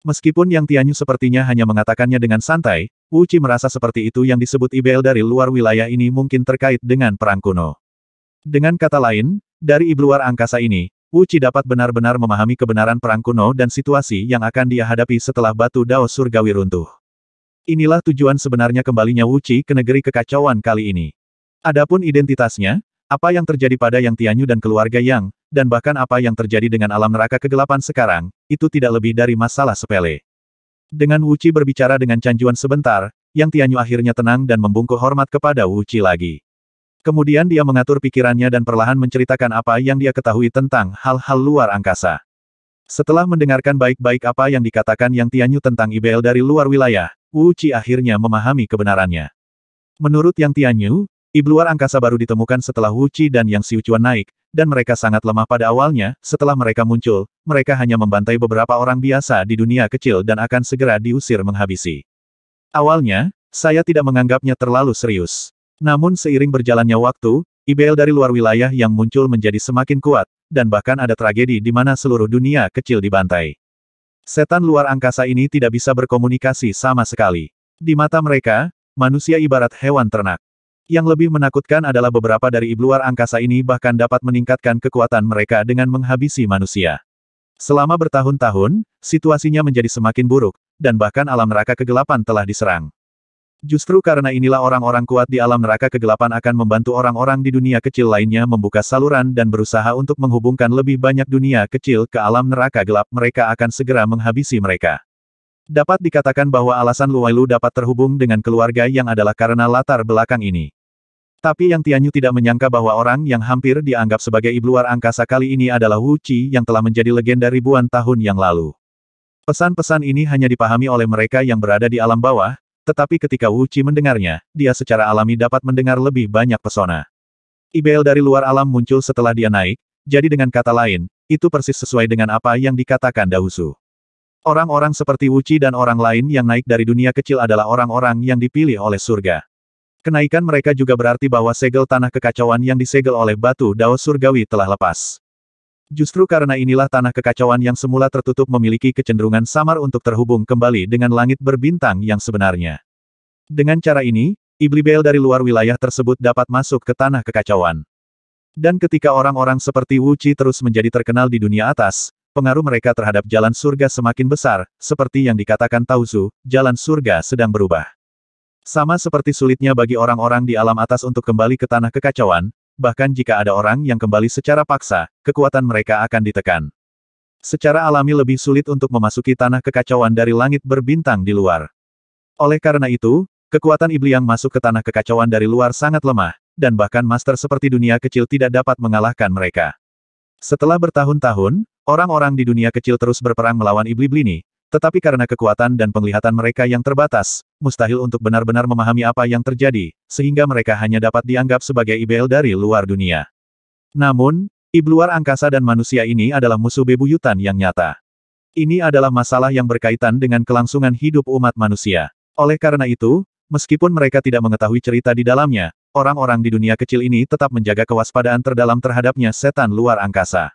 Meskipun Yang Tianyu sepertinya hanya mengatakannya dengan santai, Wuci merasa seperti itu yang disebut IBL dari luar wilayah ini mungkin terkait dengan perang kuno. Dengan kata lain, dari ibluar angkasa ini, Wuci dapat benar-benar memahami kebenaran perang kuno dan situasi yang akan dia hadapi setelah batu dao surgawi runtuh. Inilah tujuan sebenarnya kembalinya Wuci ke negeri kekacauan kali ini. Adapun identitasnya, apa yang terjadi pada Yang Tianyu dan keluarga Yang, dan bahkan apa yang terjadi dengan alam neraka kegelapan sekarang, itu tidak lebih dari masalah sepele. Dengan Wuci berbicara dengan canjuan sebentar, Yang Tianyu akhirnya tenang dan membungkuk hormat kepada Wuci lagi. Kemudian dia mengatur pikirannya dan perlahan menceritakan apa yang dia ketahui tentang hal-hal luar angkasa. Setelah mendengarkan baik-baik apa yang dikatakan Yang Tianyu tentang IBL dari luar wilayah, Wuci akhirnya memahami kebenarannya. Menurut Yang Tianyu, luar angkasa baru ditemukan setelah Wu Qi dan Yang Siucuan naik, dan mereka sangat lemah pada awalnya, setelah mereka muncul, mereka hanya membantai beberapa orang biasa di dunia kecil dan akan segera diusir menghabisi. Awalnya, saya tidak menganggapnya terlalu serius. Namun seiring berjalannya waktu, IBL dari luar wilayah yang muncul menjadi semakin kuat, dan bahkan ada tragedi di mana seluruh dunia kecil dibantai. Setan luar angkasa ini tidak bisa berkomunikasi sama sekali. Di mata mereka, manusia ibarat hewan ternak. Yang lebih menakutkan adalah beberapa dari luar angkasa ini bahkan dapat meningkatkan kekuatan mereka dengan menghabisi manusia. Selama bertahun-tahun, situasinya menjadi semakin buruk, dan bahkan alam neraka kegelapan telah diserang. Justru karena inilah orang-orang kuat di alam neraka kegelapan akan membantu orang-orang di dunia kecil lainnya membuka saluran dan berusaha untuk menghubungkan lebih banyak dunia kecil ke alam neraka gelap mereka akan segera menghabisi mereka. Dapat dikatakan bahwa alasan Luwailu dapat terhubung dengan keluarga yang adalah karena latar belakang ini. Tapi yang Tianyu tidak menyangka bahwa orang yang hampir dianggap sebagai luar angkasa kali ini adalah Wu Qi yang telah menjadi legenda ribuan tahun yang lalu. Pesan-pesan ini hanya dipahami oleh mereka yang berada di alam bawah, tetapi ketika Wu Qi mendengarnya, dia secara alami dapat mendengar lebih banyak pesona. Ibel dari luar alam muncul setelah dia naik, jadi dengan kata lain, itu persis sesuai dengan apa yang dikatakan Dausu. Orang-orang seperti Wu Qi dan orang lain yang naik dari dunia kecil adalah orang-orang yang dipilih oleh surga. Kenaikan mereka juga berarti bahwa segel tanah kekacauan yang disegel oleh batu dao surgawi telah lepas. Justru karena inilah tanah kekacauan yang semula tertutup memiliki kecenderungan samar untuk terhubung kembali dengan langit berbintang yang sebenarnya. Dengan cara ini, Iblibel dari luar wilayah tersebut dapat masuk ke tanah kekacauan. Dan ketika orang-orang seperti Wu Qi terus menjadi terkenal di dunia atas, pengaruh mereka terhadap jalan surga semakin besar, seperti yang dikatakan Tauzu, jalan surga sedang berubah. Sama seperti sulitnya bagi orang-orang di alam atas untuk kembali ke tanah kekacauan, bahkan jika ada orang yang kembali secara paksa, kekuatan mereka akan ditekan. Secara alami lebih sulit untuk memasuki tanah kekacauan dari langit berbintang di luar. Oleh karena itu, kekuatan iblis yang masuk ke tanah kekacauan dari luar sangat lemah, dan bahkan master seperti dunia kecil tidak dapat mengalahkan mereka. Setelah bertahun-tahun, orang-orang di dunia kecil terus berperang melawan iblis ini, tetapi karena kekuatan dan penglihatan mereka yang terbatas, mustahil untuk benar-benar memahami apa yang terjadi, sehingga mereka hanya dapat dianggap sebagai Ibel dari luar dunia. Namun, ibluar angkasa dan manusia ini adalah musuh bebuyutan yang nyata. Ini adalah masalah yang berkaitan dengan kelangsungan hidup umat manusia. Oleh karena itu, meskipun mereka tidak mengetahui cerita di dalamnya, orang-orang di dunia kecil ini tetap menjaga kewaspadaan terdalam terhadapnya setan luar angkasa.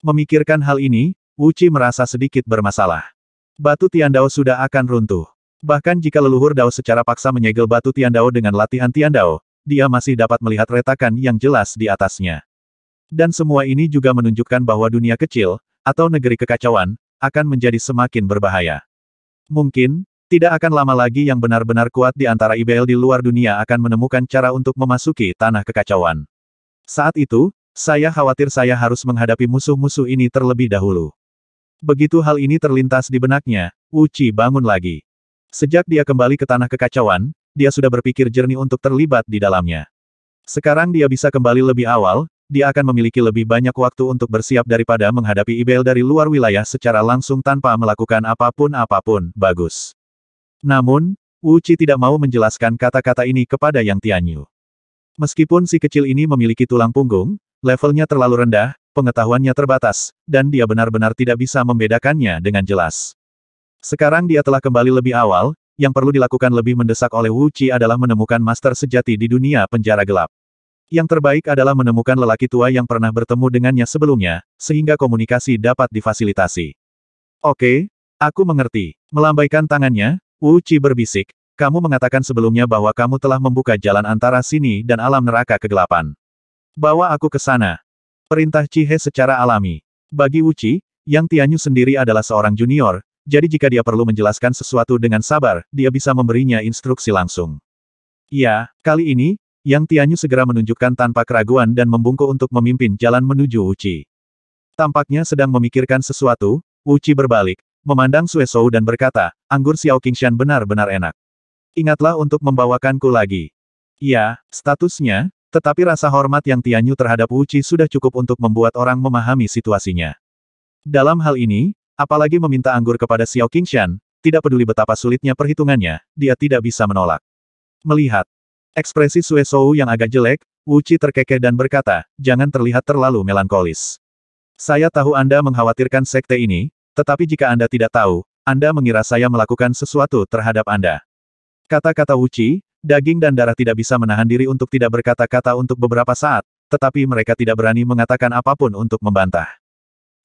Memikirkan hal ini, Wuci merasa sedikit bermasalah. Batu Tiandao sudah akan runtuh. Bahkan jika leluhur Dao secara paksa menyegel batu Tiandao dengan latihan Tiandao, dia masih dapat melihat retakan yang jelas di atasnya. Dan semua ini juga menunjukkan bahwa dunia kecil, atau negeri kekacauan, akan menjadi semakin berbahaya. Mungkin, tidak akan lama lagi yang benar-benar kuat di antara IBL di luar dunia akan menemukan cara untuk memasuki tanah kekacauan. Saat itu, saya khawatir saya harus menghadapi musuh-musuh ini terlebih dahulu. Begitu hal ini terlintas di benaknya, Uci bangun lagi. Sejak dia kembali ke tanah kekacauan, dia sudah berpikir jernih untuk terlibat di dalamnya. Sekarang dia bisa kembali lebih awal, dia akan memiliki lebih banyak waktu untuk bersiap daripada menghadapi Ibel dari luar wilayah secara langsung tanpa melakukan apapun-apapun, bagus. Namun, Uci tidak mau menjelaskan kata-kata ini kepada Yang Tianyu. Meskipun si kecil ini memiliki tulang punggung, levelnya terlalu rendah, pengetahuannya terbatas, dan dia benar-benar tidak bisa membedakannya dengan jelas. Sekarang dia telah kembali lebih awal, yang perlu dilakukan lebih mendesak oleh Wu Qi adalah menemukan master sejati di dunia penjara gelap. Yang terbaik adalah menemukan lelaki tua yang pernah bertemu dengannya sebelumnya, sehingga komunikasi dapat difasilitasi. Oke, aku mengerti. Melambaikan tangannya, Wu Qi berbisik, kamu mengatakan sebelumnya bahwa kamu telah membuka jalan antara sini dan alam neraka kegelapan. Bawa aku ke sana perintah Cihe secara alami. Bagi Uci, Yang Tianyu sendiri adalah seorang junior, jadi jika dia perlu menjelaskan sesuatu dengan sabar, dia bisa memberinya instruksi langsung. Ya, kali ini, Yang Tianyu segera menunjukkan tanpa keraguan dan membungkuk untuk memimpin jalan menuju Uci. Tampaknya sedang memikirkan sesuatu, Uci berbalik, memandang Suesou dan berkata, anggur Xiao Qingshan benar-benar enak. Ingatlah untuk membawakanku lagi. Ya, statusnya, tetapi rasa hormat yang Tianyu terhadap Wuci sudah cukup untuk membuat orang memahami situasinya. Dalam hal ini, apalagi meminta anggur kepada Xiao Qingshan, tidak peduli betapa sulitnya perhitungannya, dia tidak bisa menolak. Melihat ekspresi Sue Sou yang agak jelek, Wuci terkekeh dan berkata, jangan terlihat terlalu melankolis. Saya tahu Anda mengkhawatirkan sekte ini, tetapi jika Anda tidak tahu, Anda mengira saya melakukan sesuatu terhadap Anda. Kata-kata Wuci, Daging dan darah tidak bisa menahan diri untuk tidak berkata-kata untuk beberapa saat, tetapi mereka tidak berani mengatakan apapun untuk membantah.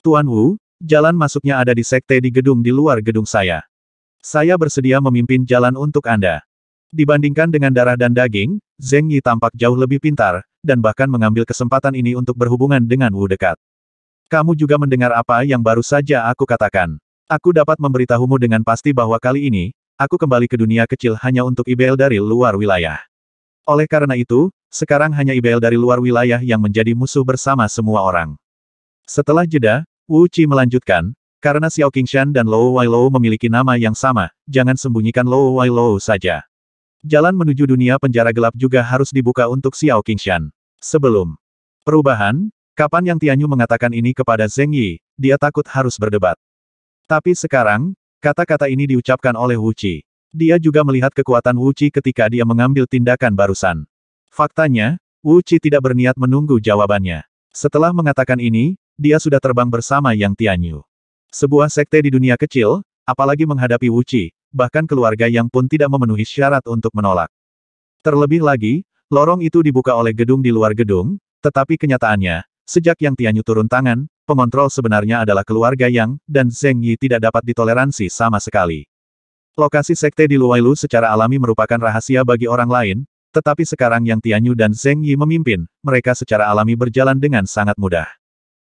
Tuan Wu, jalan masuknya ada di sekte di gedung di luar gedung saya. Saya bersedia memimpin jalan untuk Anda. Dibandingkan dengan darah dan daging, Zeng Yi tampak jauh lebih pintar, dan bahkan mengambil kesempatan ini untuk berhubungan dengan Wu dekat. Kamu juga mendengar apa yang baru saja aku katakan. Aku dapat memberitahumu dengan pasti bahwa kali ini, aku kembali ke dunia kecil hanya untuk Ibel dari luar wilayah. Oleh karena itu, sekarang hanya Ibel dari luar wilayah yang menjadi musuh bersama semua orang. Setelah jeda, Wu Qi melanjutkan, karena Xiao Qingshan dan Lou Lou memiliki nama yang sama, jangan sembunyikan Lou Lou saja. Jalan menuju dunia penjara gelap juga harus dibuka untuk Xiao Qingshan. Sebelum perubahan, kapan yang Tianyu mengatakan ini kepada Zheng Yi, dia takut harus berdebat. Tapi sekarang, Kata-kata ini diucapkan oleh Wu Qi. Dia juga melihat kekuatan Wu Qi ketika dia mengambil tindakan barusan. Faktanya, Wu Qi tidak berniat menunggu jawabannya. Setelah mengatakan ini, dia sudah terbang bersama Yang Tianyu. Sebuah sekte di dunia kecil, apalagi menghadapi Wu Qi, bahkan keluarga yang pun tidak memenuhi syarat untuk menolak. Terlebih lagi, lorong itu dibuka oleh gedung di luar gedung, tetapi kenyataannya, sejak Yang Tianyu turun tangan, Pengontrol sebenarnya adalah keluarga Yang, dan Zeng Yi tidak dapat ditoleransi sama sekali. Lokasi sekte di Luwailu secara alami merupakan rahasia bagi orang lain, tetapi sekarang Yang Tianyu dan Zeng Yi memimpin, mereka secara alami berjalan dengan sangat mudah.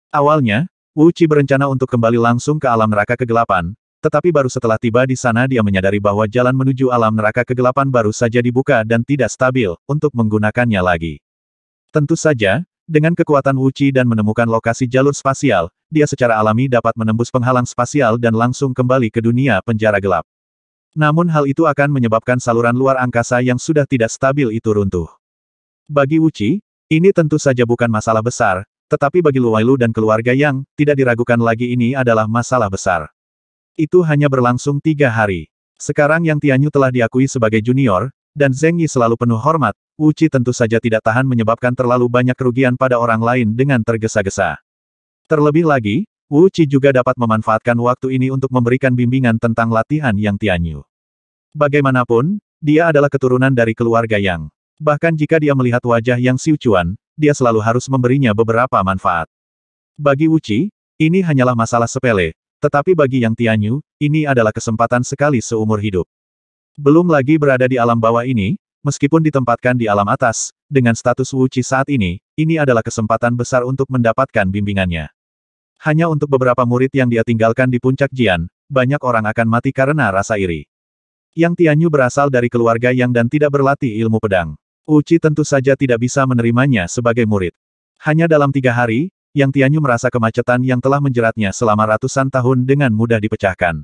Awalnya, Wu Qi berencana untuk kembali langsung ke alam neraka kegelapan, tetapi baru setelah tiba di sana dia menyadari bahwa jalan menuju alam neraka kegelapan baru saja dibuka dan tidak stabil, untuk menggunakannya lagi. Tentu saja, dengan kekuatan Wuci dan menemukan lokasi jalur spasial, dia secara alami dapat menembus penghalang spasial dan langsung kembali ke dunia penjara gelap. Namun hal itu akan menyebabkan saluran luar angkasa yang sudah tidak stabil itu runtuh. Bagi Wuci, ini tentu saja bukan masalah besar, tetapi bagi Lu dan keluarga yang tidak diragukan lagi ini adalah masalah besar. Itu hanya berlangsung tiga hari. Sekarang yang Tianyu telah diakui sebagai junior, dan Zeng Yi selalu penuh hormat, Uci tentu saja tidak tahan menyebabkan terlalu banyak kerugian pada orang lain dengan tergesa-gesa. Terlebih lagi, Uci juga dapat memanfaatkan waktu ini untuk memberikan bimbingan tentang latihan yang Tianyu. Bagaimanapun, dia adalah keturunan dari keluarga Yang. Bahkan jika dia melihat wajah Yang Siucuan, dia selalu harus memberinya beberapa manfaat. Bagi Uci, ini hanyalah masalah sepele, tetapi bagi Yang Tianyu, ini adalah kesempatan sekali seumur hidup. Belum lagi berada di alam bawah ini, meskipun ditempatkan di alam atas, dengan status Wuci saat ini, ini adalah kesempatan besar untuk mendapatkan bimbingannya. Hanya untuk beberapa murid yang dia tinggalkan di puncak Jian, banyak orang akan mati karena rasa iri. Yang Tianyu berasal dari keluarga yang dan tidak berlatih ilmu pedang. Uci tentu saja tidak bisa menerimanya sebagai murid. Hanya dalam tiga hari, Yang Tianyu merasa kemacetan yang telah menjeratnya selama ratusan tahun dengan mudah dipecahkan.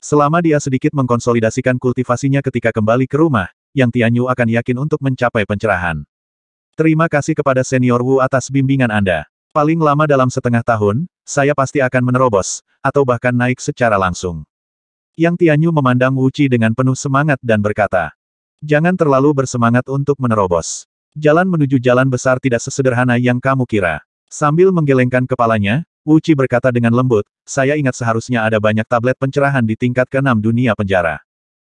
Selama dia sedikit mengkonsolidasikan kultivasinya ketika kembali ke rumah, Yang Tianyu akan yakin untuk mencapai pencerahan. Terima kasih kepada senior Wu atas bimbingan Anda. Paling lama dalam setengah tahun, saya pasti akan menerobos, atau bahkan naik secara langsung. Yang Tianyu memandang Wu Qi dengan penuh semangat dan berkata, Jangan terlalu bersemangat untuk menerobos. Jalan menuju jalan besar tidak sesederhana yang kamu kira. Sambil menggelengkan kepalanya, Uci berkata dengan lembut, saya ingat seharusnya ada banyak tablet pencerahan di tingkat ke-6 dunia penjara.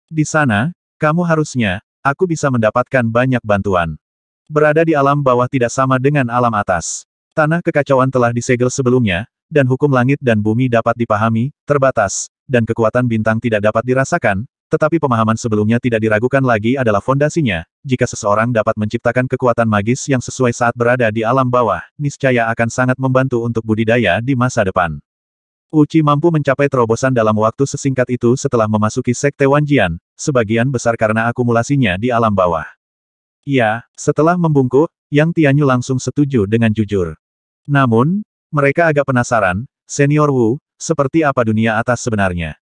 Di sana, kamu harusnya, aku bisa mendapatkan banyak bantuan. Berada di alam bawah tidak sama dengan alam atas. Tanah kekacauan telah disegel sebelumnya, dan hukum langit dan bumi dapat dipahami, terbatas, dan kekuatan bintang tidak dapat dirasakan, tetapi pemahaman sebelumnya tidak diragukan lagi adalah fondasinya, jika seseorang dapat menciptakan kekuatan magis yang sesuai saat berada di alam bawah, niscaya akan sangat membantu untuk budidaya di masa depan. Uci mampu mencapai terobosan dalam waktu sesingkat itu setelah memasuki Sekte Wanjian, sebagian besar karena akumulasinya di alam bawah. Ya, setelah membungkuk, Yang Tianyu langsung setuju dengan jujur. Namun, mereka agak penasaran, senior Wu, seperti apa dunia atas sebenarnya.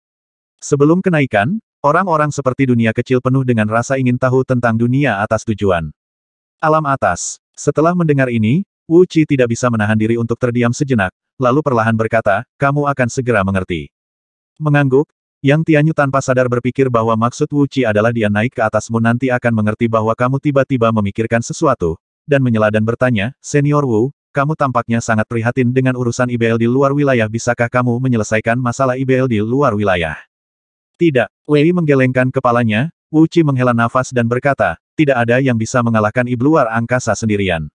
Sebelum kenaikan, Orang-orang seperti dunia kecil penuh dengan rasa ingin tahu tentang dunia atas tujuan. Alam atas. Setelah mendengar ini, Wu Qi tidak bisa menahan diri untuk terdiam sejenak, lalu perlahan berkata, kamu akan segera mengerti. Mengangguk, Yang Tianyu tanpa sadar berpikir bahwa maksud Wu Qi adalah dia naik ke atasmu nanti akan mengerti bahwa kamu tiba-tiba memikirkan sesuatu, dan menyela dan bertanya, Senior Wu, kamu tampaknya sangat prihatin dengan urusan IBL di luar wilayah bisakah kamu menyelesaikan masalah IBL di luar wilayah? Tidak. Wei menggelengkan kepalanya, Wu Qi menghela nafas dan berkata, tidak ada yang bisa mengalahkan ibluar angkasa sendirian.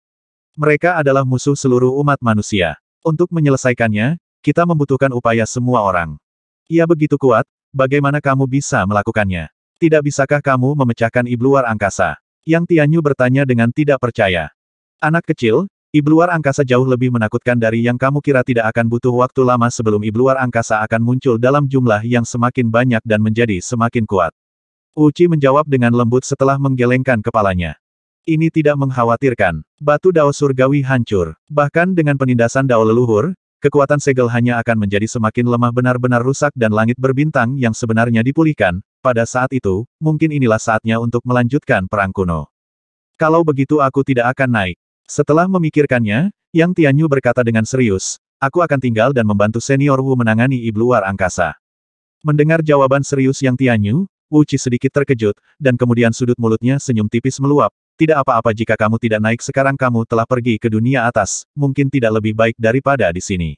Mereka adalah musuh seluruh umat manusia. Untuk menyelesaikannya, kita membutuhkan upaya semua orang. Ia begitu kuat, bagaimana kamu bisa melakukannya? Tidak bisakah kamu memecahkan ibluar angkasa? Yang Tianyu bertanya dengan tidak percaya. Anak kecil, Ibluar angkasa jauh lebih menakutkan dari yang kamu kira tidak akan butuh waktu lama sebelum ibluar angkasa akan muncul dalam jumlah yang semakin banyak dan menjadi semakin kuat. Uci menjawab dengan lembut setelah menggelengkan kepalanya. Ini tidak mengkhawatirkan. Batu dao surgawi hancur. Bahkan dengan penindasan dao leluhur, kekuatan segel hanya akan menjadi semakin lemah benar-benar rusak dan langit berbintang yang sebenarnya dipulihkan. Pada saat itu, mungkin inilah saatnya untuk melanjutkan perang kuno. Kalau begitu aku tidak akan naik. Setelah memikirkannya, Yang Tianyu berkata dengan serius, aku akan tinggal dan membantu senior Wu menangani ibu luar angkasa. Mendengar jawaban serius Yang Tianyu, Wu Chi sedikit terkejut, dan kemudian sudut mulutnya senyum tipis meluap, tidak apa-apa jika kamu tidak naik sekarang kamu telah pergi ke dunia atas, mungkin tidak lebih baik daripada di sini.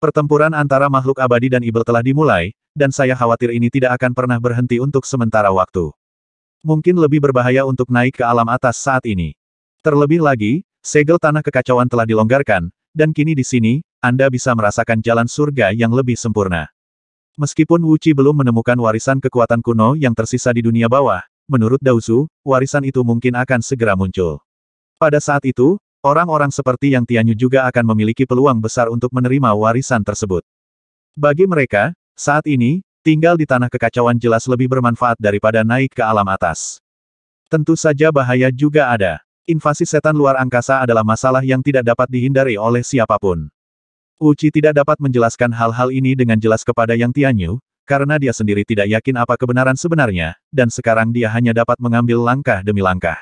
Pertempuran antara makhluk abadi dan Ibel telah dimulai, dan saya khawatir ini tidak akan pernah berhenti untuk sementara waktu. Mungkin lebih berbahaya untuk naik ke alam atas saat ini. Terlebih lagi, segel tanah kekacauan telah dilonggarkan, dan kini di sini, Anda bisa merasakan jalan surga yang lebih sempurna. Meskipun Wu Qi belum menemukan warisan kekuatan kuno yang tersisa di dunia bawah, menurut Daozu, warisan itu mungkin akan segera muncul. Pada saat itu, orang-orang seperti yang Tianyu juga akan memiliki peluang besar untuk menerima warisan tersebut. Bagi mereka, saat ini, tinggal di tanah kekacauan jelas lebih bermanfaat daripada naik ke alam atas. Tentu saja bahaya juga ada. Invasi setan luar angkasa adalah masalah yang tidak dapat dihindari oleh siapapun. Uci tidak dapat menjelaskan hal-hal ini dengan jelas kepada Yang Tianyu, karena dia sendiri tidak yakin apa kebenaran sebenarnya, dan sekarang dia hanya dapat mengambil langkah demi langkah.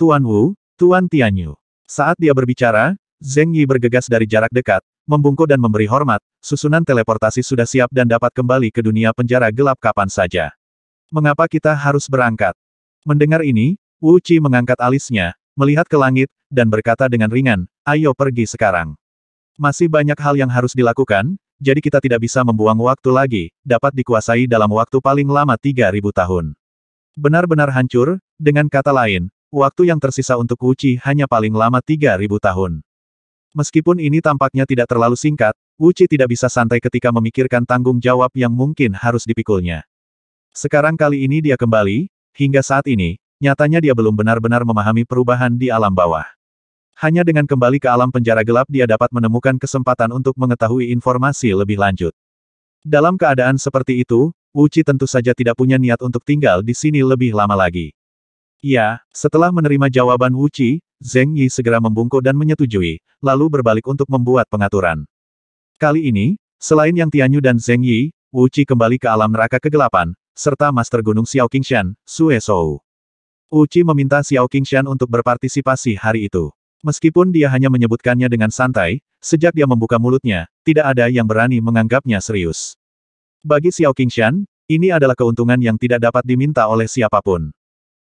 Tuan Wu, Tuan Tianyu. Saat dia berbicara, Zeng Yi bergegas dari jarak dekat, membungkuk dan memberi hormat, susunan teleportasi sudah siap dan dapat kembali ke dunia penjara gelap kapan saja. Mengapa kita harus berangkat? Mendengar ini, Wu Qi mengangkat alisnya, melihat ke langit, dan berkata dengan ringan, ayo pergi sekarang. Masih banyak hal yang harus dilakukan, jadi kita tidak bisa membuang waktu lagi, dapat dikuasai dalam waktu paling lama 3000 tahun. Benar-benar hancur, dengan kata lain, waktu yang tersisa untuk Wu Qi hanya paling lama 3000 tahun. Meskipun ini tampaknya tidak terlalu singkat, Wu Qi tidak bisa santai ketika memikirkan tanggung jawab yang mungkin harus dipikulnya. Sekarang kali ini dia kembali, hingga saat ini, nyatanya dia belum benar-benar memahami perubahan di alam bawah. Hanya dengan kembali ke alam penjara gelap dia dapat menemukan kesempatan untuk mengetahui informasi lebih lanjut. Dalam keadaan seperti itu, Uci tentu saja tidak punya niat untuk tinggal di sini lebih lama lagi. Ya, setelah menerima jawaban Wuci, Zeng Yi segera membungkuk dan menyetujui, lalu berbalik untuk membuat pengaturan. Kali ini, selain Yang Tianyu dan Zeng Yi, Wuci kembali ke alam neraka kegelapan, serta Master Gunung Xiao Qingshan, Sue Sou. Uci meminta Xiao Qingshan untuk berpartisipasi hari itu. Meskipun dia hanya menyebutkannya dengan santai, sejak dia membuka mulutnya, tidak ada yang berani menganggapnya serius. Bagi Xiao Qingshan, ini adalah keuntungan yang tidak dapat diminta oleh siapapun.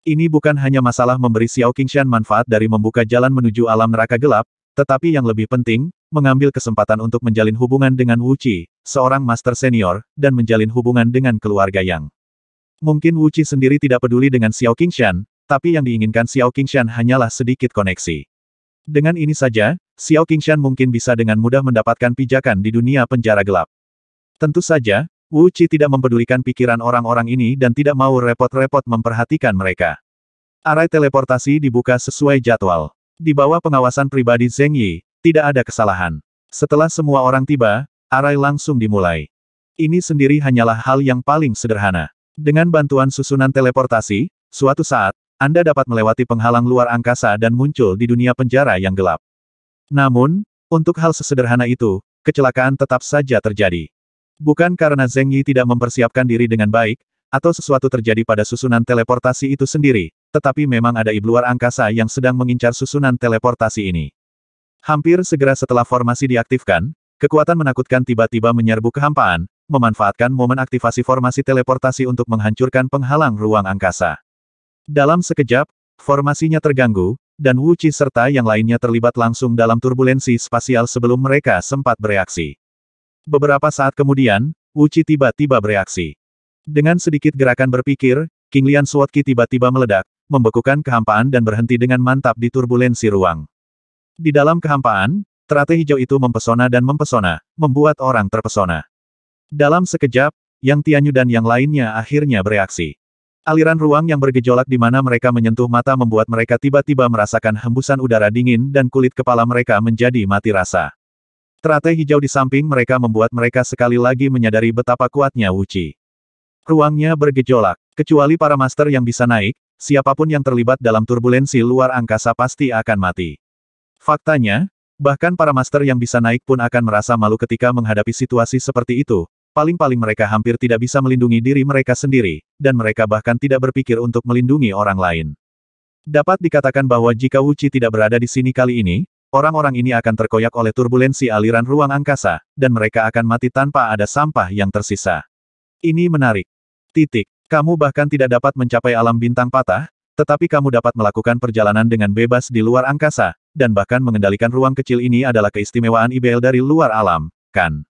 Ini bukan hanya masalah memberi Xiao Qingshan manfaat dari membuka jalan menuju alam neraka gelap, tetapi yang lebih penting, mengambil kesempatan untuk menjalin hubungan dengan Wu Qi, seorang master senior, dan menjalin hubungan dengan keluarga Yang. Mungkin Wu Qi sendiri tidak peduli dengan Xiao Qingshan, tapi yang diinginkan Xiao Qingshan hanyalah sedikit koneksi. Dengan ini saja, Xiao Qingshan mungkin bisa dengan mudah mendapatkan pijakan di dunia penjara gelap. Tentu saja, Wu Qi tidak mempedulikan pikiran orang-orang ini dan tidak mau repot-repot memperhatikan mereka. Arai teleportasi dibuka sesuai jadwal. Di bawah pengawasan pribadi Zheng Yi, tidak ada kesalahan. Setelah semua orang tiba, arai langsung dimulai. Ini sendiri hanyalah hal yang paling sederhana. Dengan bantuan susunan teleportasi, suatu saat, Anda dapat melewati penghalang luar angkasa dan muncul di dunia penjara yang gelap. Namun, untuk hal sesederhana itu, kecelakaan tetap saja terjadi. Bukan karena Zeng Yi tidak mempersiapkan diri dengan baik, atau sesuatu terjadi pada susunan teleportasi itu sendiri, tetapi memang ada ibu luar angkasa yang sedang mengincar susunan teleportasi ini. Hampir segera setelah formasi diaktifkan, Kekuatan menakutkan tiba-tiba menyerbu kehampaan, memanfaatkan momen aktivasi formasi teleportasi untuk menghancurkan penghalang ruang angkasa. Dalam sekejap, formasinya terganggu, dan Wu Qi serta yang lainnya terlibat langsung dalam turbulensi spasial sebelum mereka sempat bereaksi. Beberapa saat kemudian, Wu Qi tiba-tiba bereaksi. Dengan sedikit gerakan berpikir, King Lian tiba-tiba meledak, membekukan kehampaan dan berhenti dengan mantap di turbulensi ruang. Di dalam kehampaan, Trate hijau itu mempesona dan mempesona, membuat orang terpesona. Dalam sekejap, Yang Tianyu dan yang lainnya akhirnya bereaksi. Aliran ruang yang bergejolak di mana mereka menyentuh mata membuat mereka tiba-tiba merasakan hembusan udara dingin dan kulit kepala mereka menjadi mati rasa. Trate hijau di samping mereka membuat mereka sekali lagi menyadari betapa kuatnya Wuci. Ruangnya bergejolak, kecuali para master yang bisa naik, siapapun yang terlibat dalam turbulensi luar angkasa pasti akan mati. Faktanya, Bahkan para master yang bisa naik pun akan merasa malu ketika menghadapi situasi seperti itu, paling-paling mereka hampir tidak bisa melindungi diri mereka sendiri, dan mereka bahkan tidak berpikir untuk melindungi orang lain. Dapat dikatakan bahwa jika Wuci tidak berada di sini kali ini, orang-orang ini akan terkoyak oleh turbulensi aliran ruang angkasa, dan mereka akan mati tanpa ada sampah yang tersisa. Ini menarik. Titik. Kamu bahkan tidak dapat mencapai alam bintang patah, tetapi kamu dapat melakukan perjalanan dengan bebas di luar angkasa, dan bahkan mengendalikan ruang kecil ini adalah keistimewaan IBL dari luar alam, kan?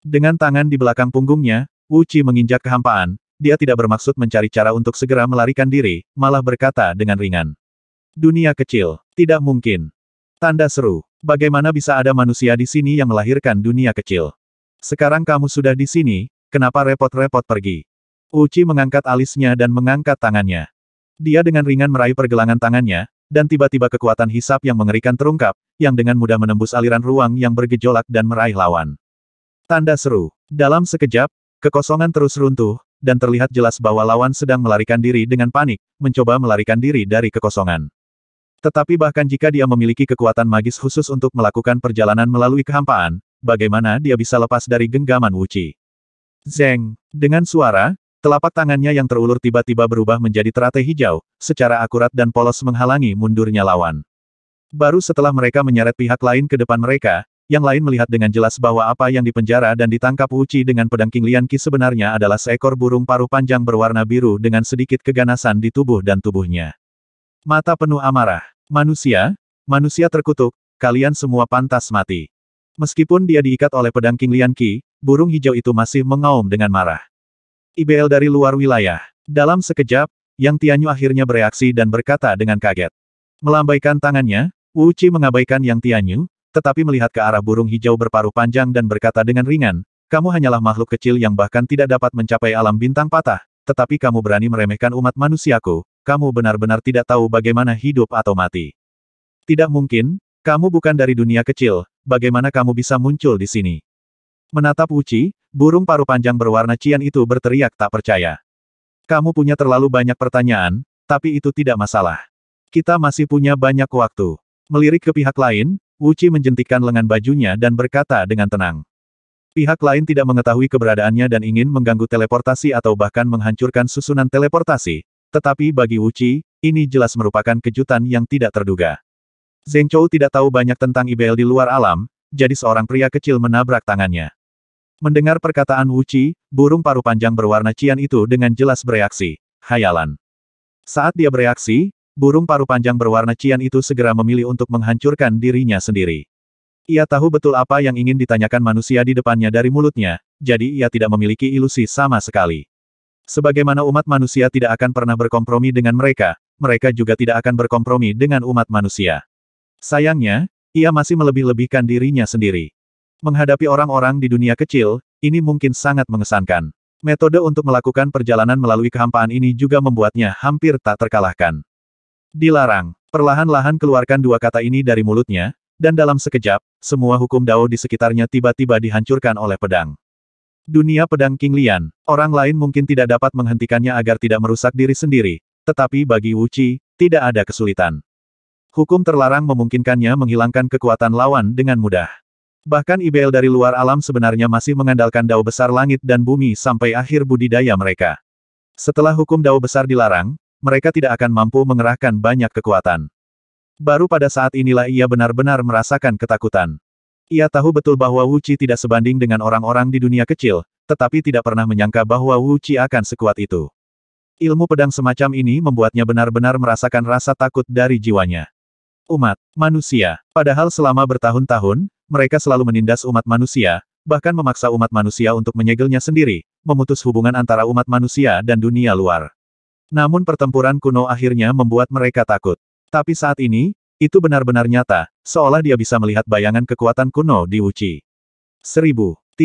Dengan tangan di belakang punggungnya, Wu menginjak kehampaan, dia tidak bermaksud mencari cara untuk segera melarikan diri, malah berkata dengan ringan. Dunia kecil, tidak mungkin. Tanda seru, bagaimana bisa ada manusia di sini yang melahirkan dunia kecil? Sekarang kamu sudah di sini, kenapa repot-repot pergi? Uci mengangkat alisnya dan mengangkat tangannya. Dia dengan ringan meraih pergelangan tangannya, dan tiba-tiba kekuatan hisap yang mengerikan terungkap, yang dengan mudah menembus aliran ruang yang bergejolak dan meraih lawan. Tanda seru. Dalam sekejap, kekosongan terus runtuh, dan terlihat jelas bahwa lawan sedang melarikan diri dengan panik, mencoba melarikan diri dari kekosongan. Tetapi bahkan jika dia memiliki kekuatan magis khusus untuk melakukan perjalanan melalui kehampaan, bagaimana dia bisa lepas dari genggaman Wuci? Zeng! Dengan suara, Telapak tangannya yang terulur tiba-tiba berubah menjadi teratai hijau, secara akurat dan polos menghalangi mundurnya lawan. Baru setelah mereka menyeret pihak lain ke depan mereka, yang lain melihat dengan jelas bahwa apa yang dipenjara dan ditangkap Uci dengan pedang King Lian Qi sebenarnya adalah seekor burung paruh panjang berwarna biru dengan sedikit keganasan di tubuh dan tubuhnya. Mata penuh amarah. Manusia? Manusia terkutuk, kalian semua pantas mati. Meskipun dia diikat oleh pedang King Lian Qi, burung hijau itu masih mengaum dengan marah. IBL dari luar wilayah. Dalam sekejap, Yang Tianyu akhirnya bereaksi dan berkata dengan kaget. Melambaikan tangannya, Wu Qi mengabaikan Yang Tianyu, tetapi melihat ke arah burung hijau berparuh panjang dan berkata dengan ringan, kamu hanyalah makhluk kecil yang bahkan tidak dapat mencapai alam bintang patah, tetapi kamu berani meremehkan umat manusiaku, kamu benar-benar tidak tahu bagaimana hidup atau mati. Tidak mungkin, kamu bukan dari dunia kecil, bagaimana kamu bisa muncul di sini? Menatap Uci, burung paruh panjang berwarna cian itu berteriak tak percaya. Kamu punya terlalu banyak pertanyaan, tapi itu tidak masalah. Kita masih punya banyak waktu. Melirik ke pihak lain, Uci menjentikan lengan bajunya dan berkata dengan tenang. Pihak lain tidak mengetahui keberadaannya dan ingin mengganggu teleportasi atau bahkan menghancurkan susunan teleportasi, tetapi bagi Uci, ini jelas merupakan kejutan yang tidak terduga. Zeng Chou tidak tahu banyak tentang ibel di luar alam, jadi seorang pria kecil menabrak tangannya. Mendengar perkataan Wuci, burung paru panjang berwarna cian itu dengan jelas bereaksi. Hayalan. Saat dia bereaksi, burung paru panjang berwarna cian itu segera memilih untuk menghancurkan dirinya sendiri. Ia tahu betul apa yang ingin ditanyakan manusia di depannya dari mulutnya, jadi ia tidak memiliki ilusi sama sekali. Sebagaimana umat manusia tidak akan pernah berkompromi dengan mereka, mereka juga tidak akan berkompromi dengan umat manusia. Sayangnya, ia masih melebih-lebihkan dirinya sendiri. Menghadapi orang-orang di dunia kecil, ini mungkin sangat mengesankan. Metode untuk melakukan perjalanan melalui kehampaan ini juga membuatnya hampir tak terkalahkan. Dilarang, perlahan-lahan keluarkan dua kata ini dari mulutnya, dan dalam sekejap, semua hukum Dao di sekitarnya tiba-tiba dihancurkan oleh pedang. Dunia pedang King Lian, orang lain mungkin tidak dapat menghentikannya agar tidak merusak diri sendiri, tetapi bagi Wu Qi, tidak ada kesulitan. Hukum terlarang memungkinkannya menghilangkan kekuatan lawan dengan mudah. Bahkan IBL dari luar alam sebenarnya masih mengandalkan dao besar langit dan bumi sampai akhir budidaya mereka. Setelah hukum dao besar dilarang, mereka tidak akan mampu mengerahkan banyak kekuatan. Baru pada saat inilah ia benar-benar merasakan ketakutan. Ia tahu betul bahwa Wuci tidak sebanding dengan orang-orang di dunia kecil, tetapi tidak pernah menyangka bahwa Wuci akan sekuat itu. Ilmu pedang semacam ini membuatnya benar-benar merasakan rasa takut dari jiwanya umat manusia. Padahal selama bertahun-tahun, mereka selalu menindas umat manusia, bahkan memaksa umat manusia untuk menyegelnya sendiri, memutus hubungan antara umat manusia dan dunia luar. Namun pertempuran kuno akhirnya membuat mereka takut. Tapi saat ini, itu benar-benar nyata, seolah dia bisa melihat bayangan kekuatan kuno di Uchi. Seribu.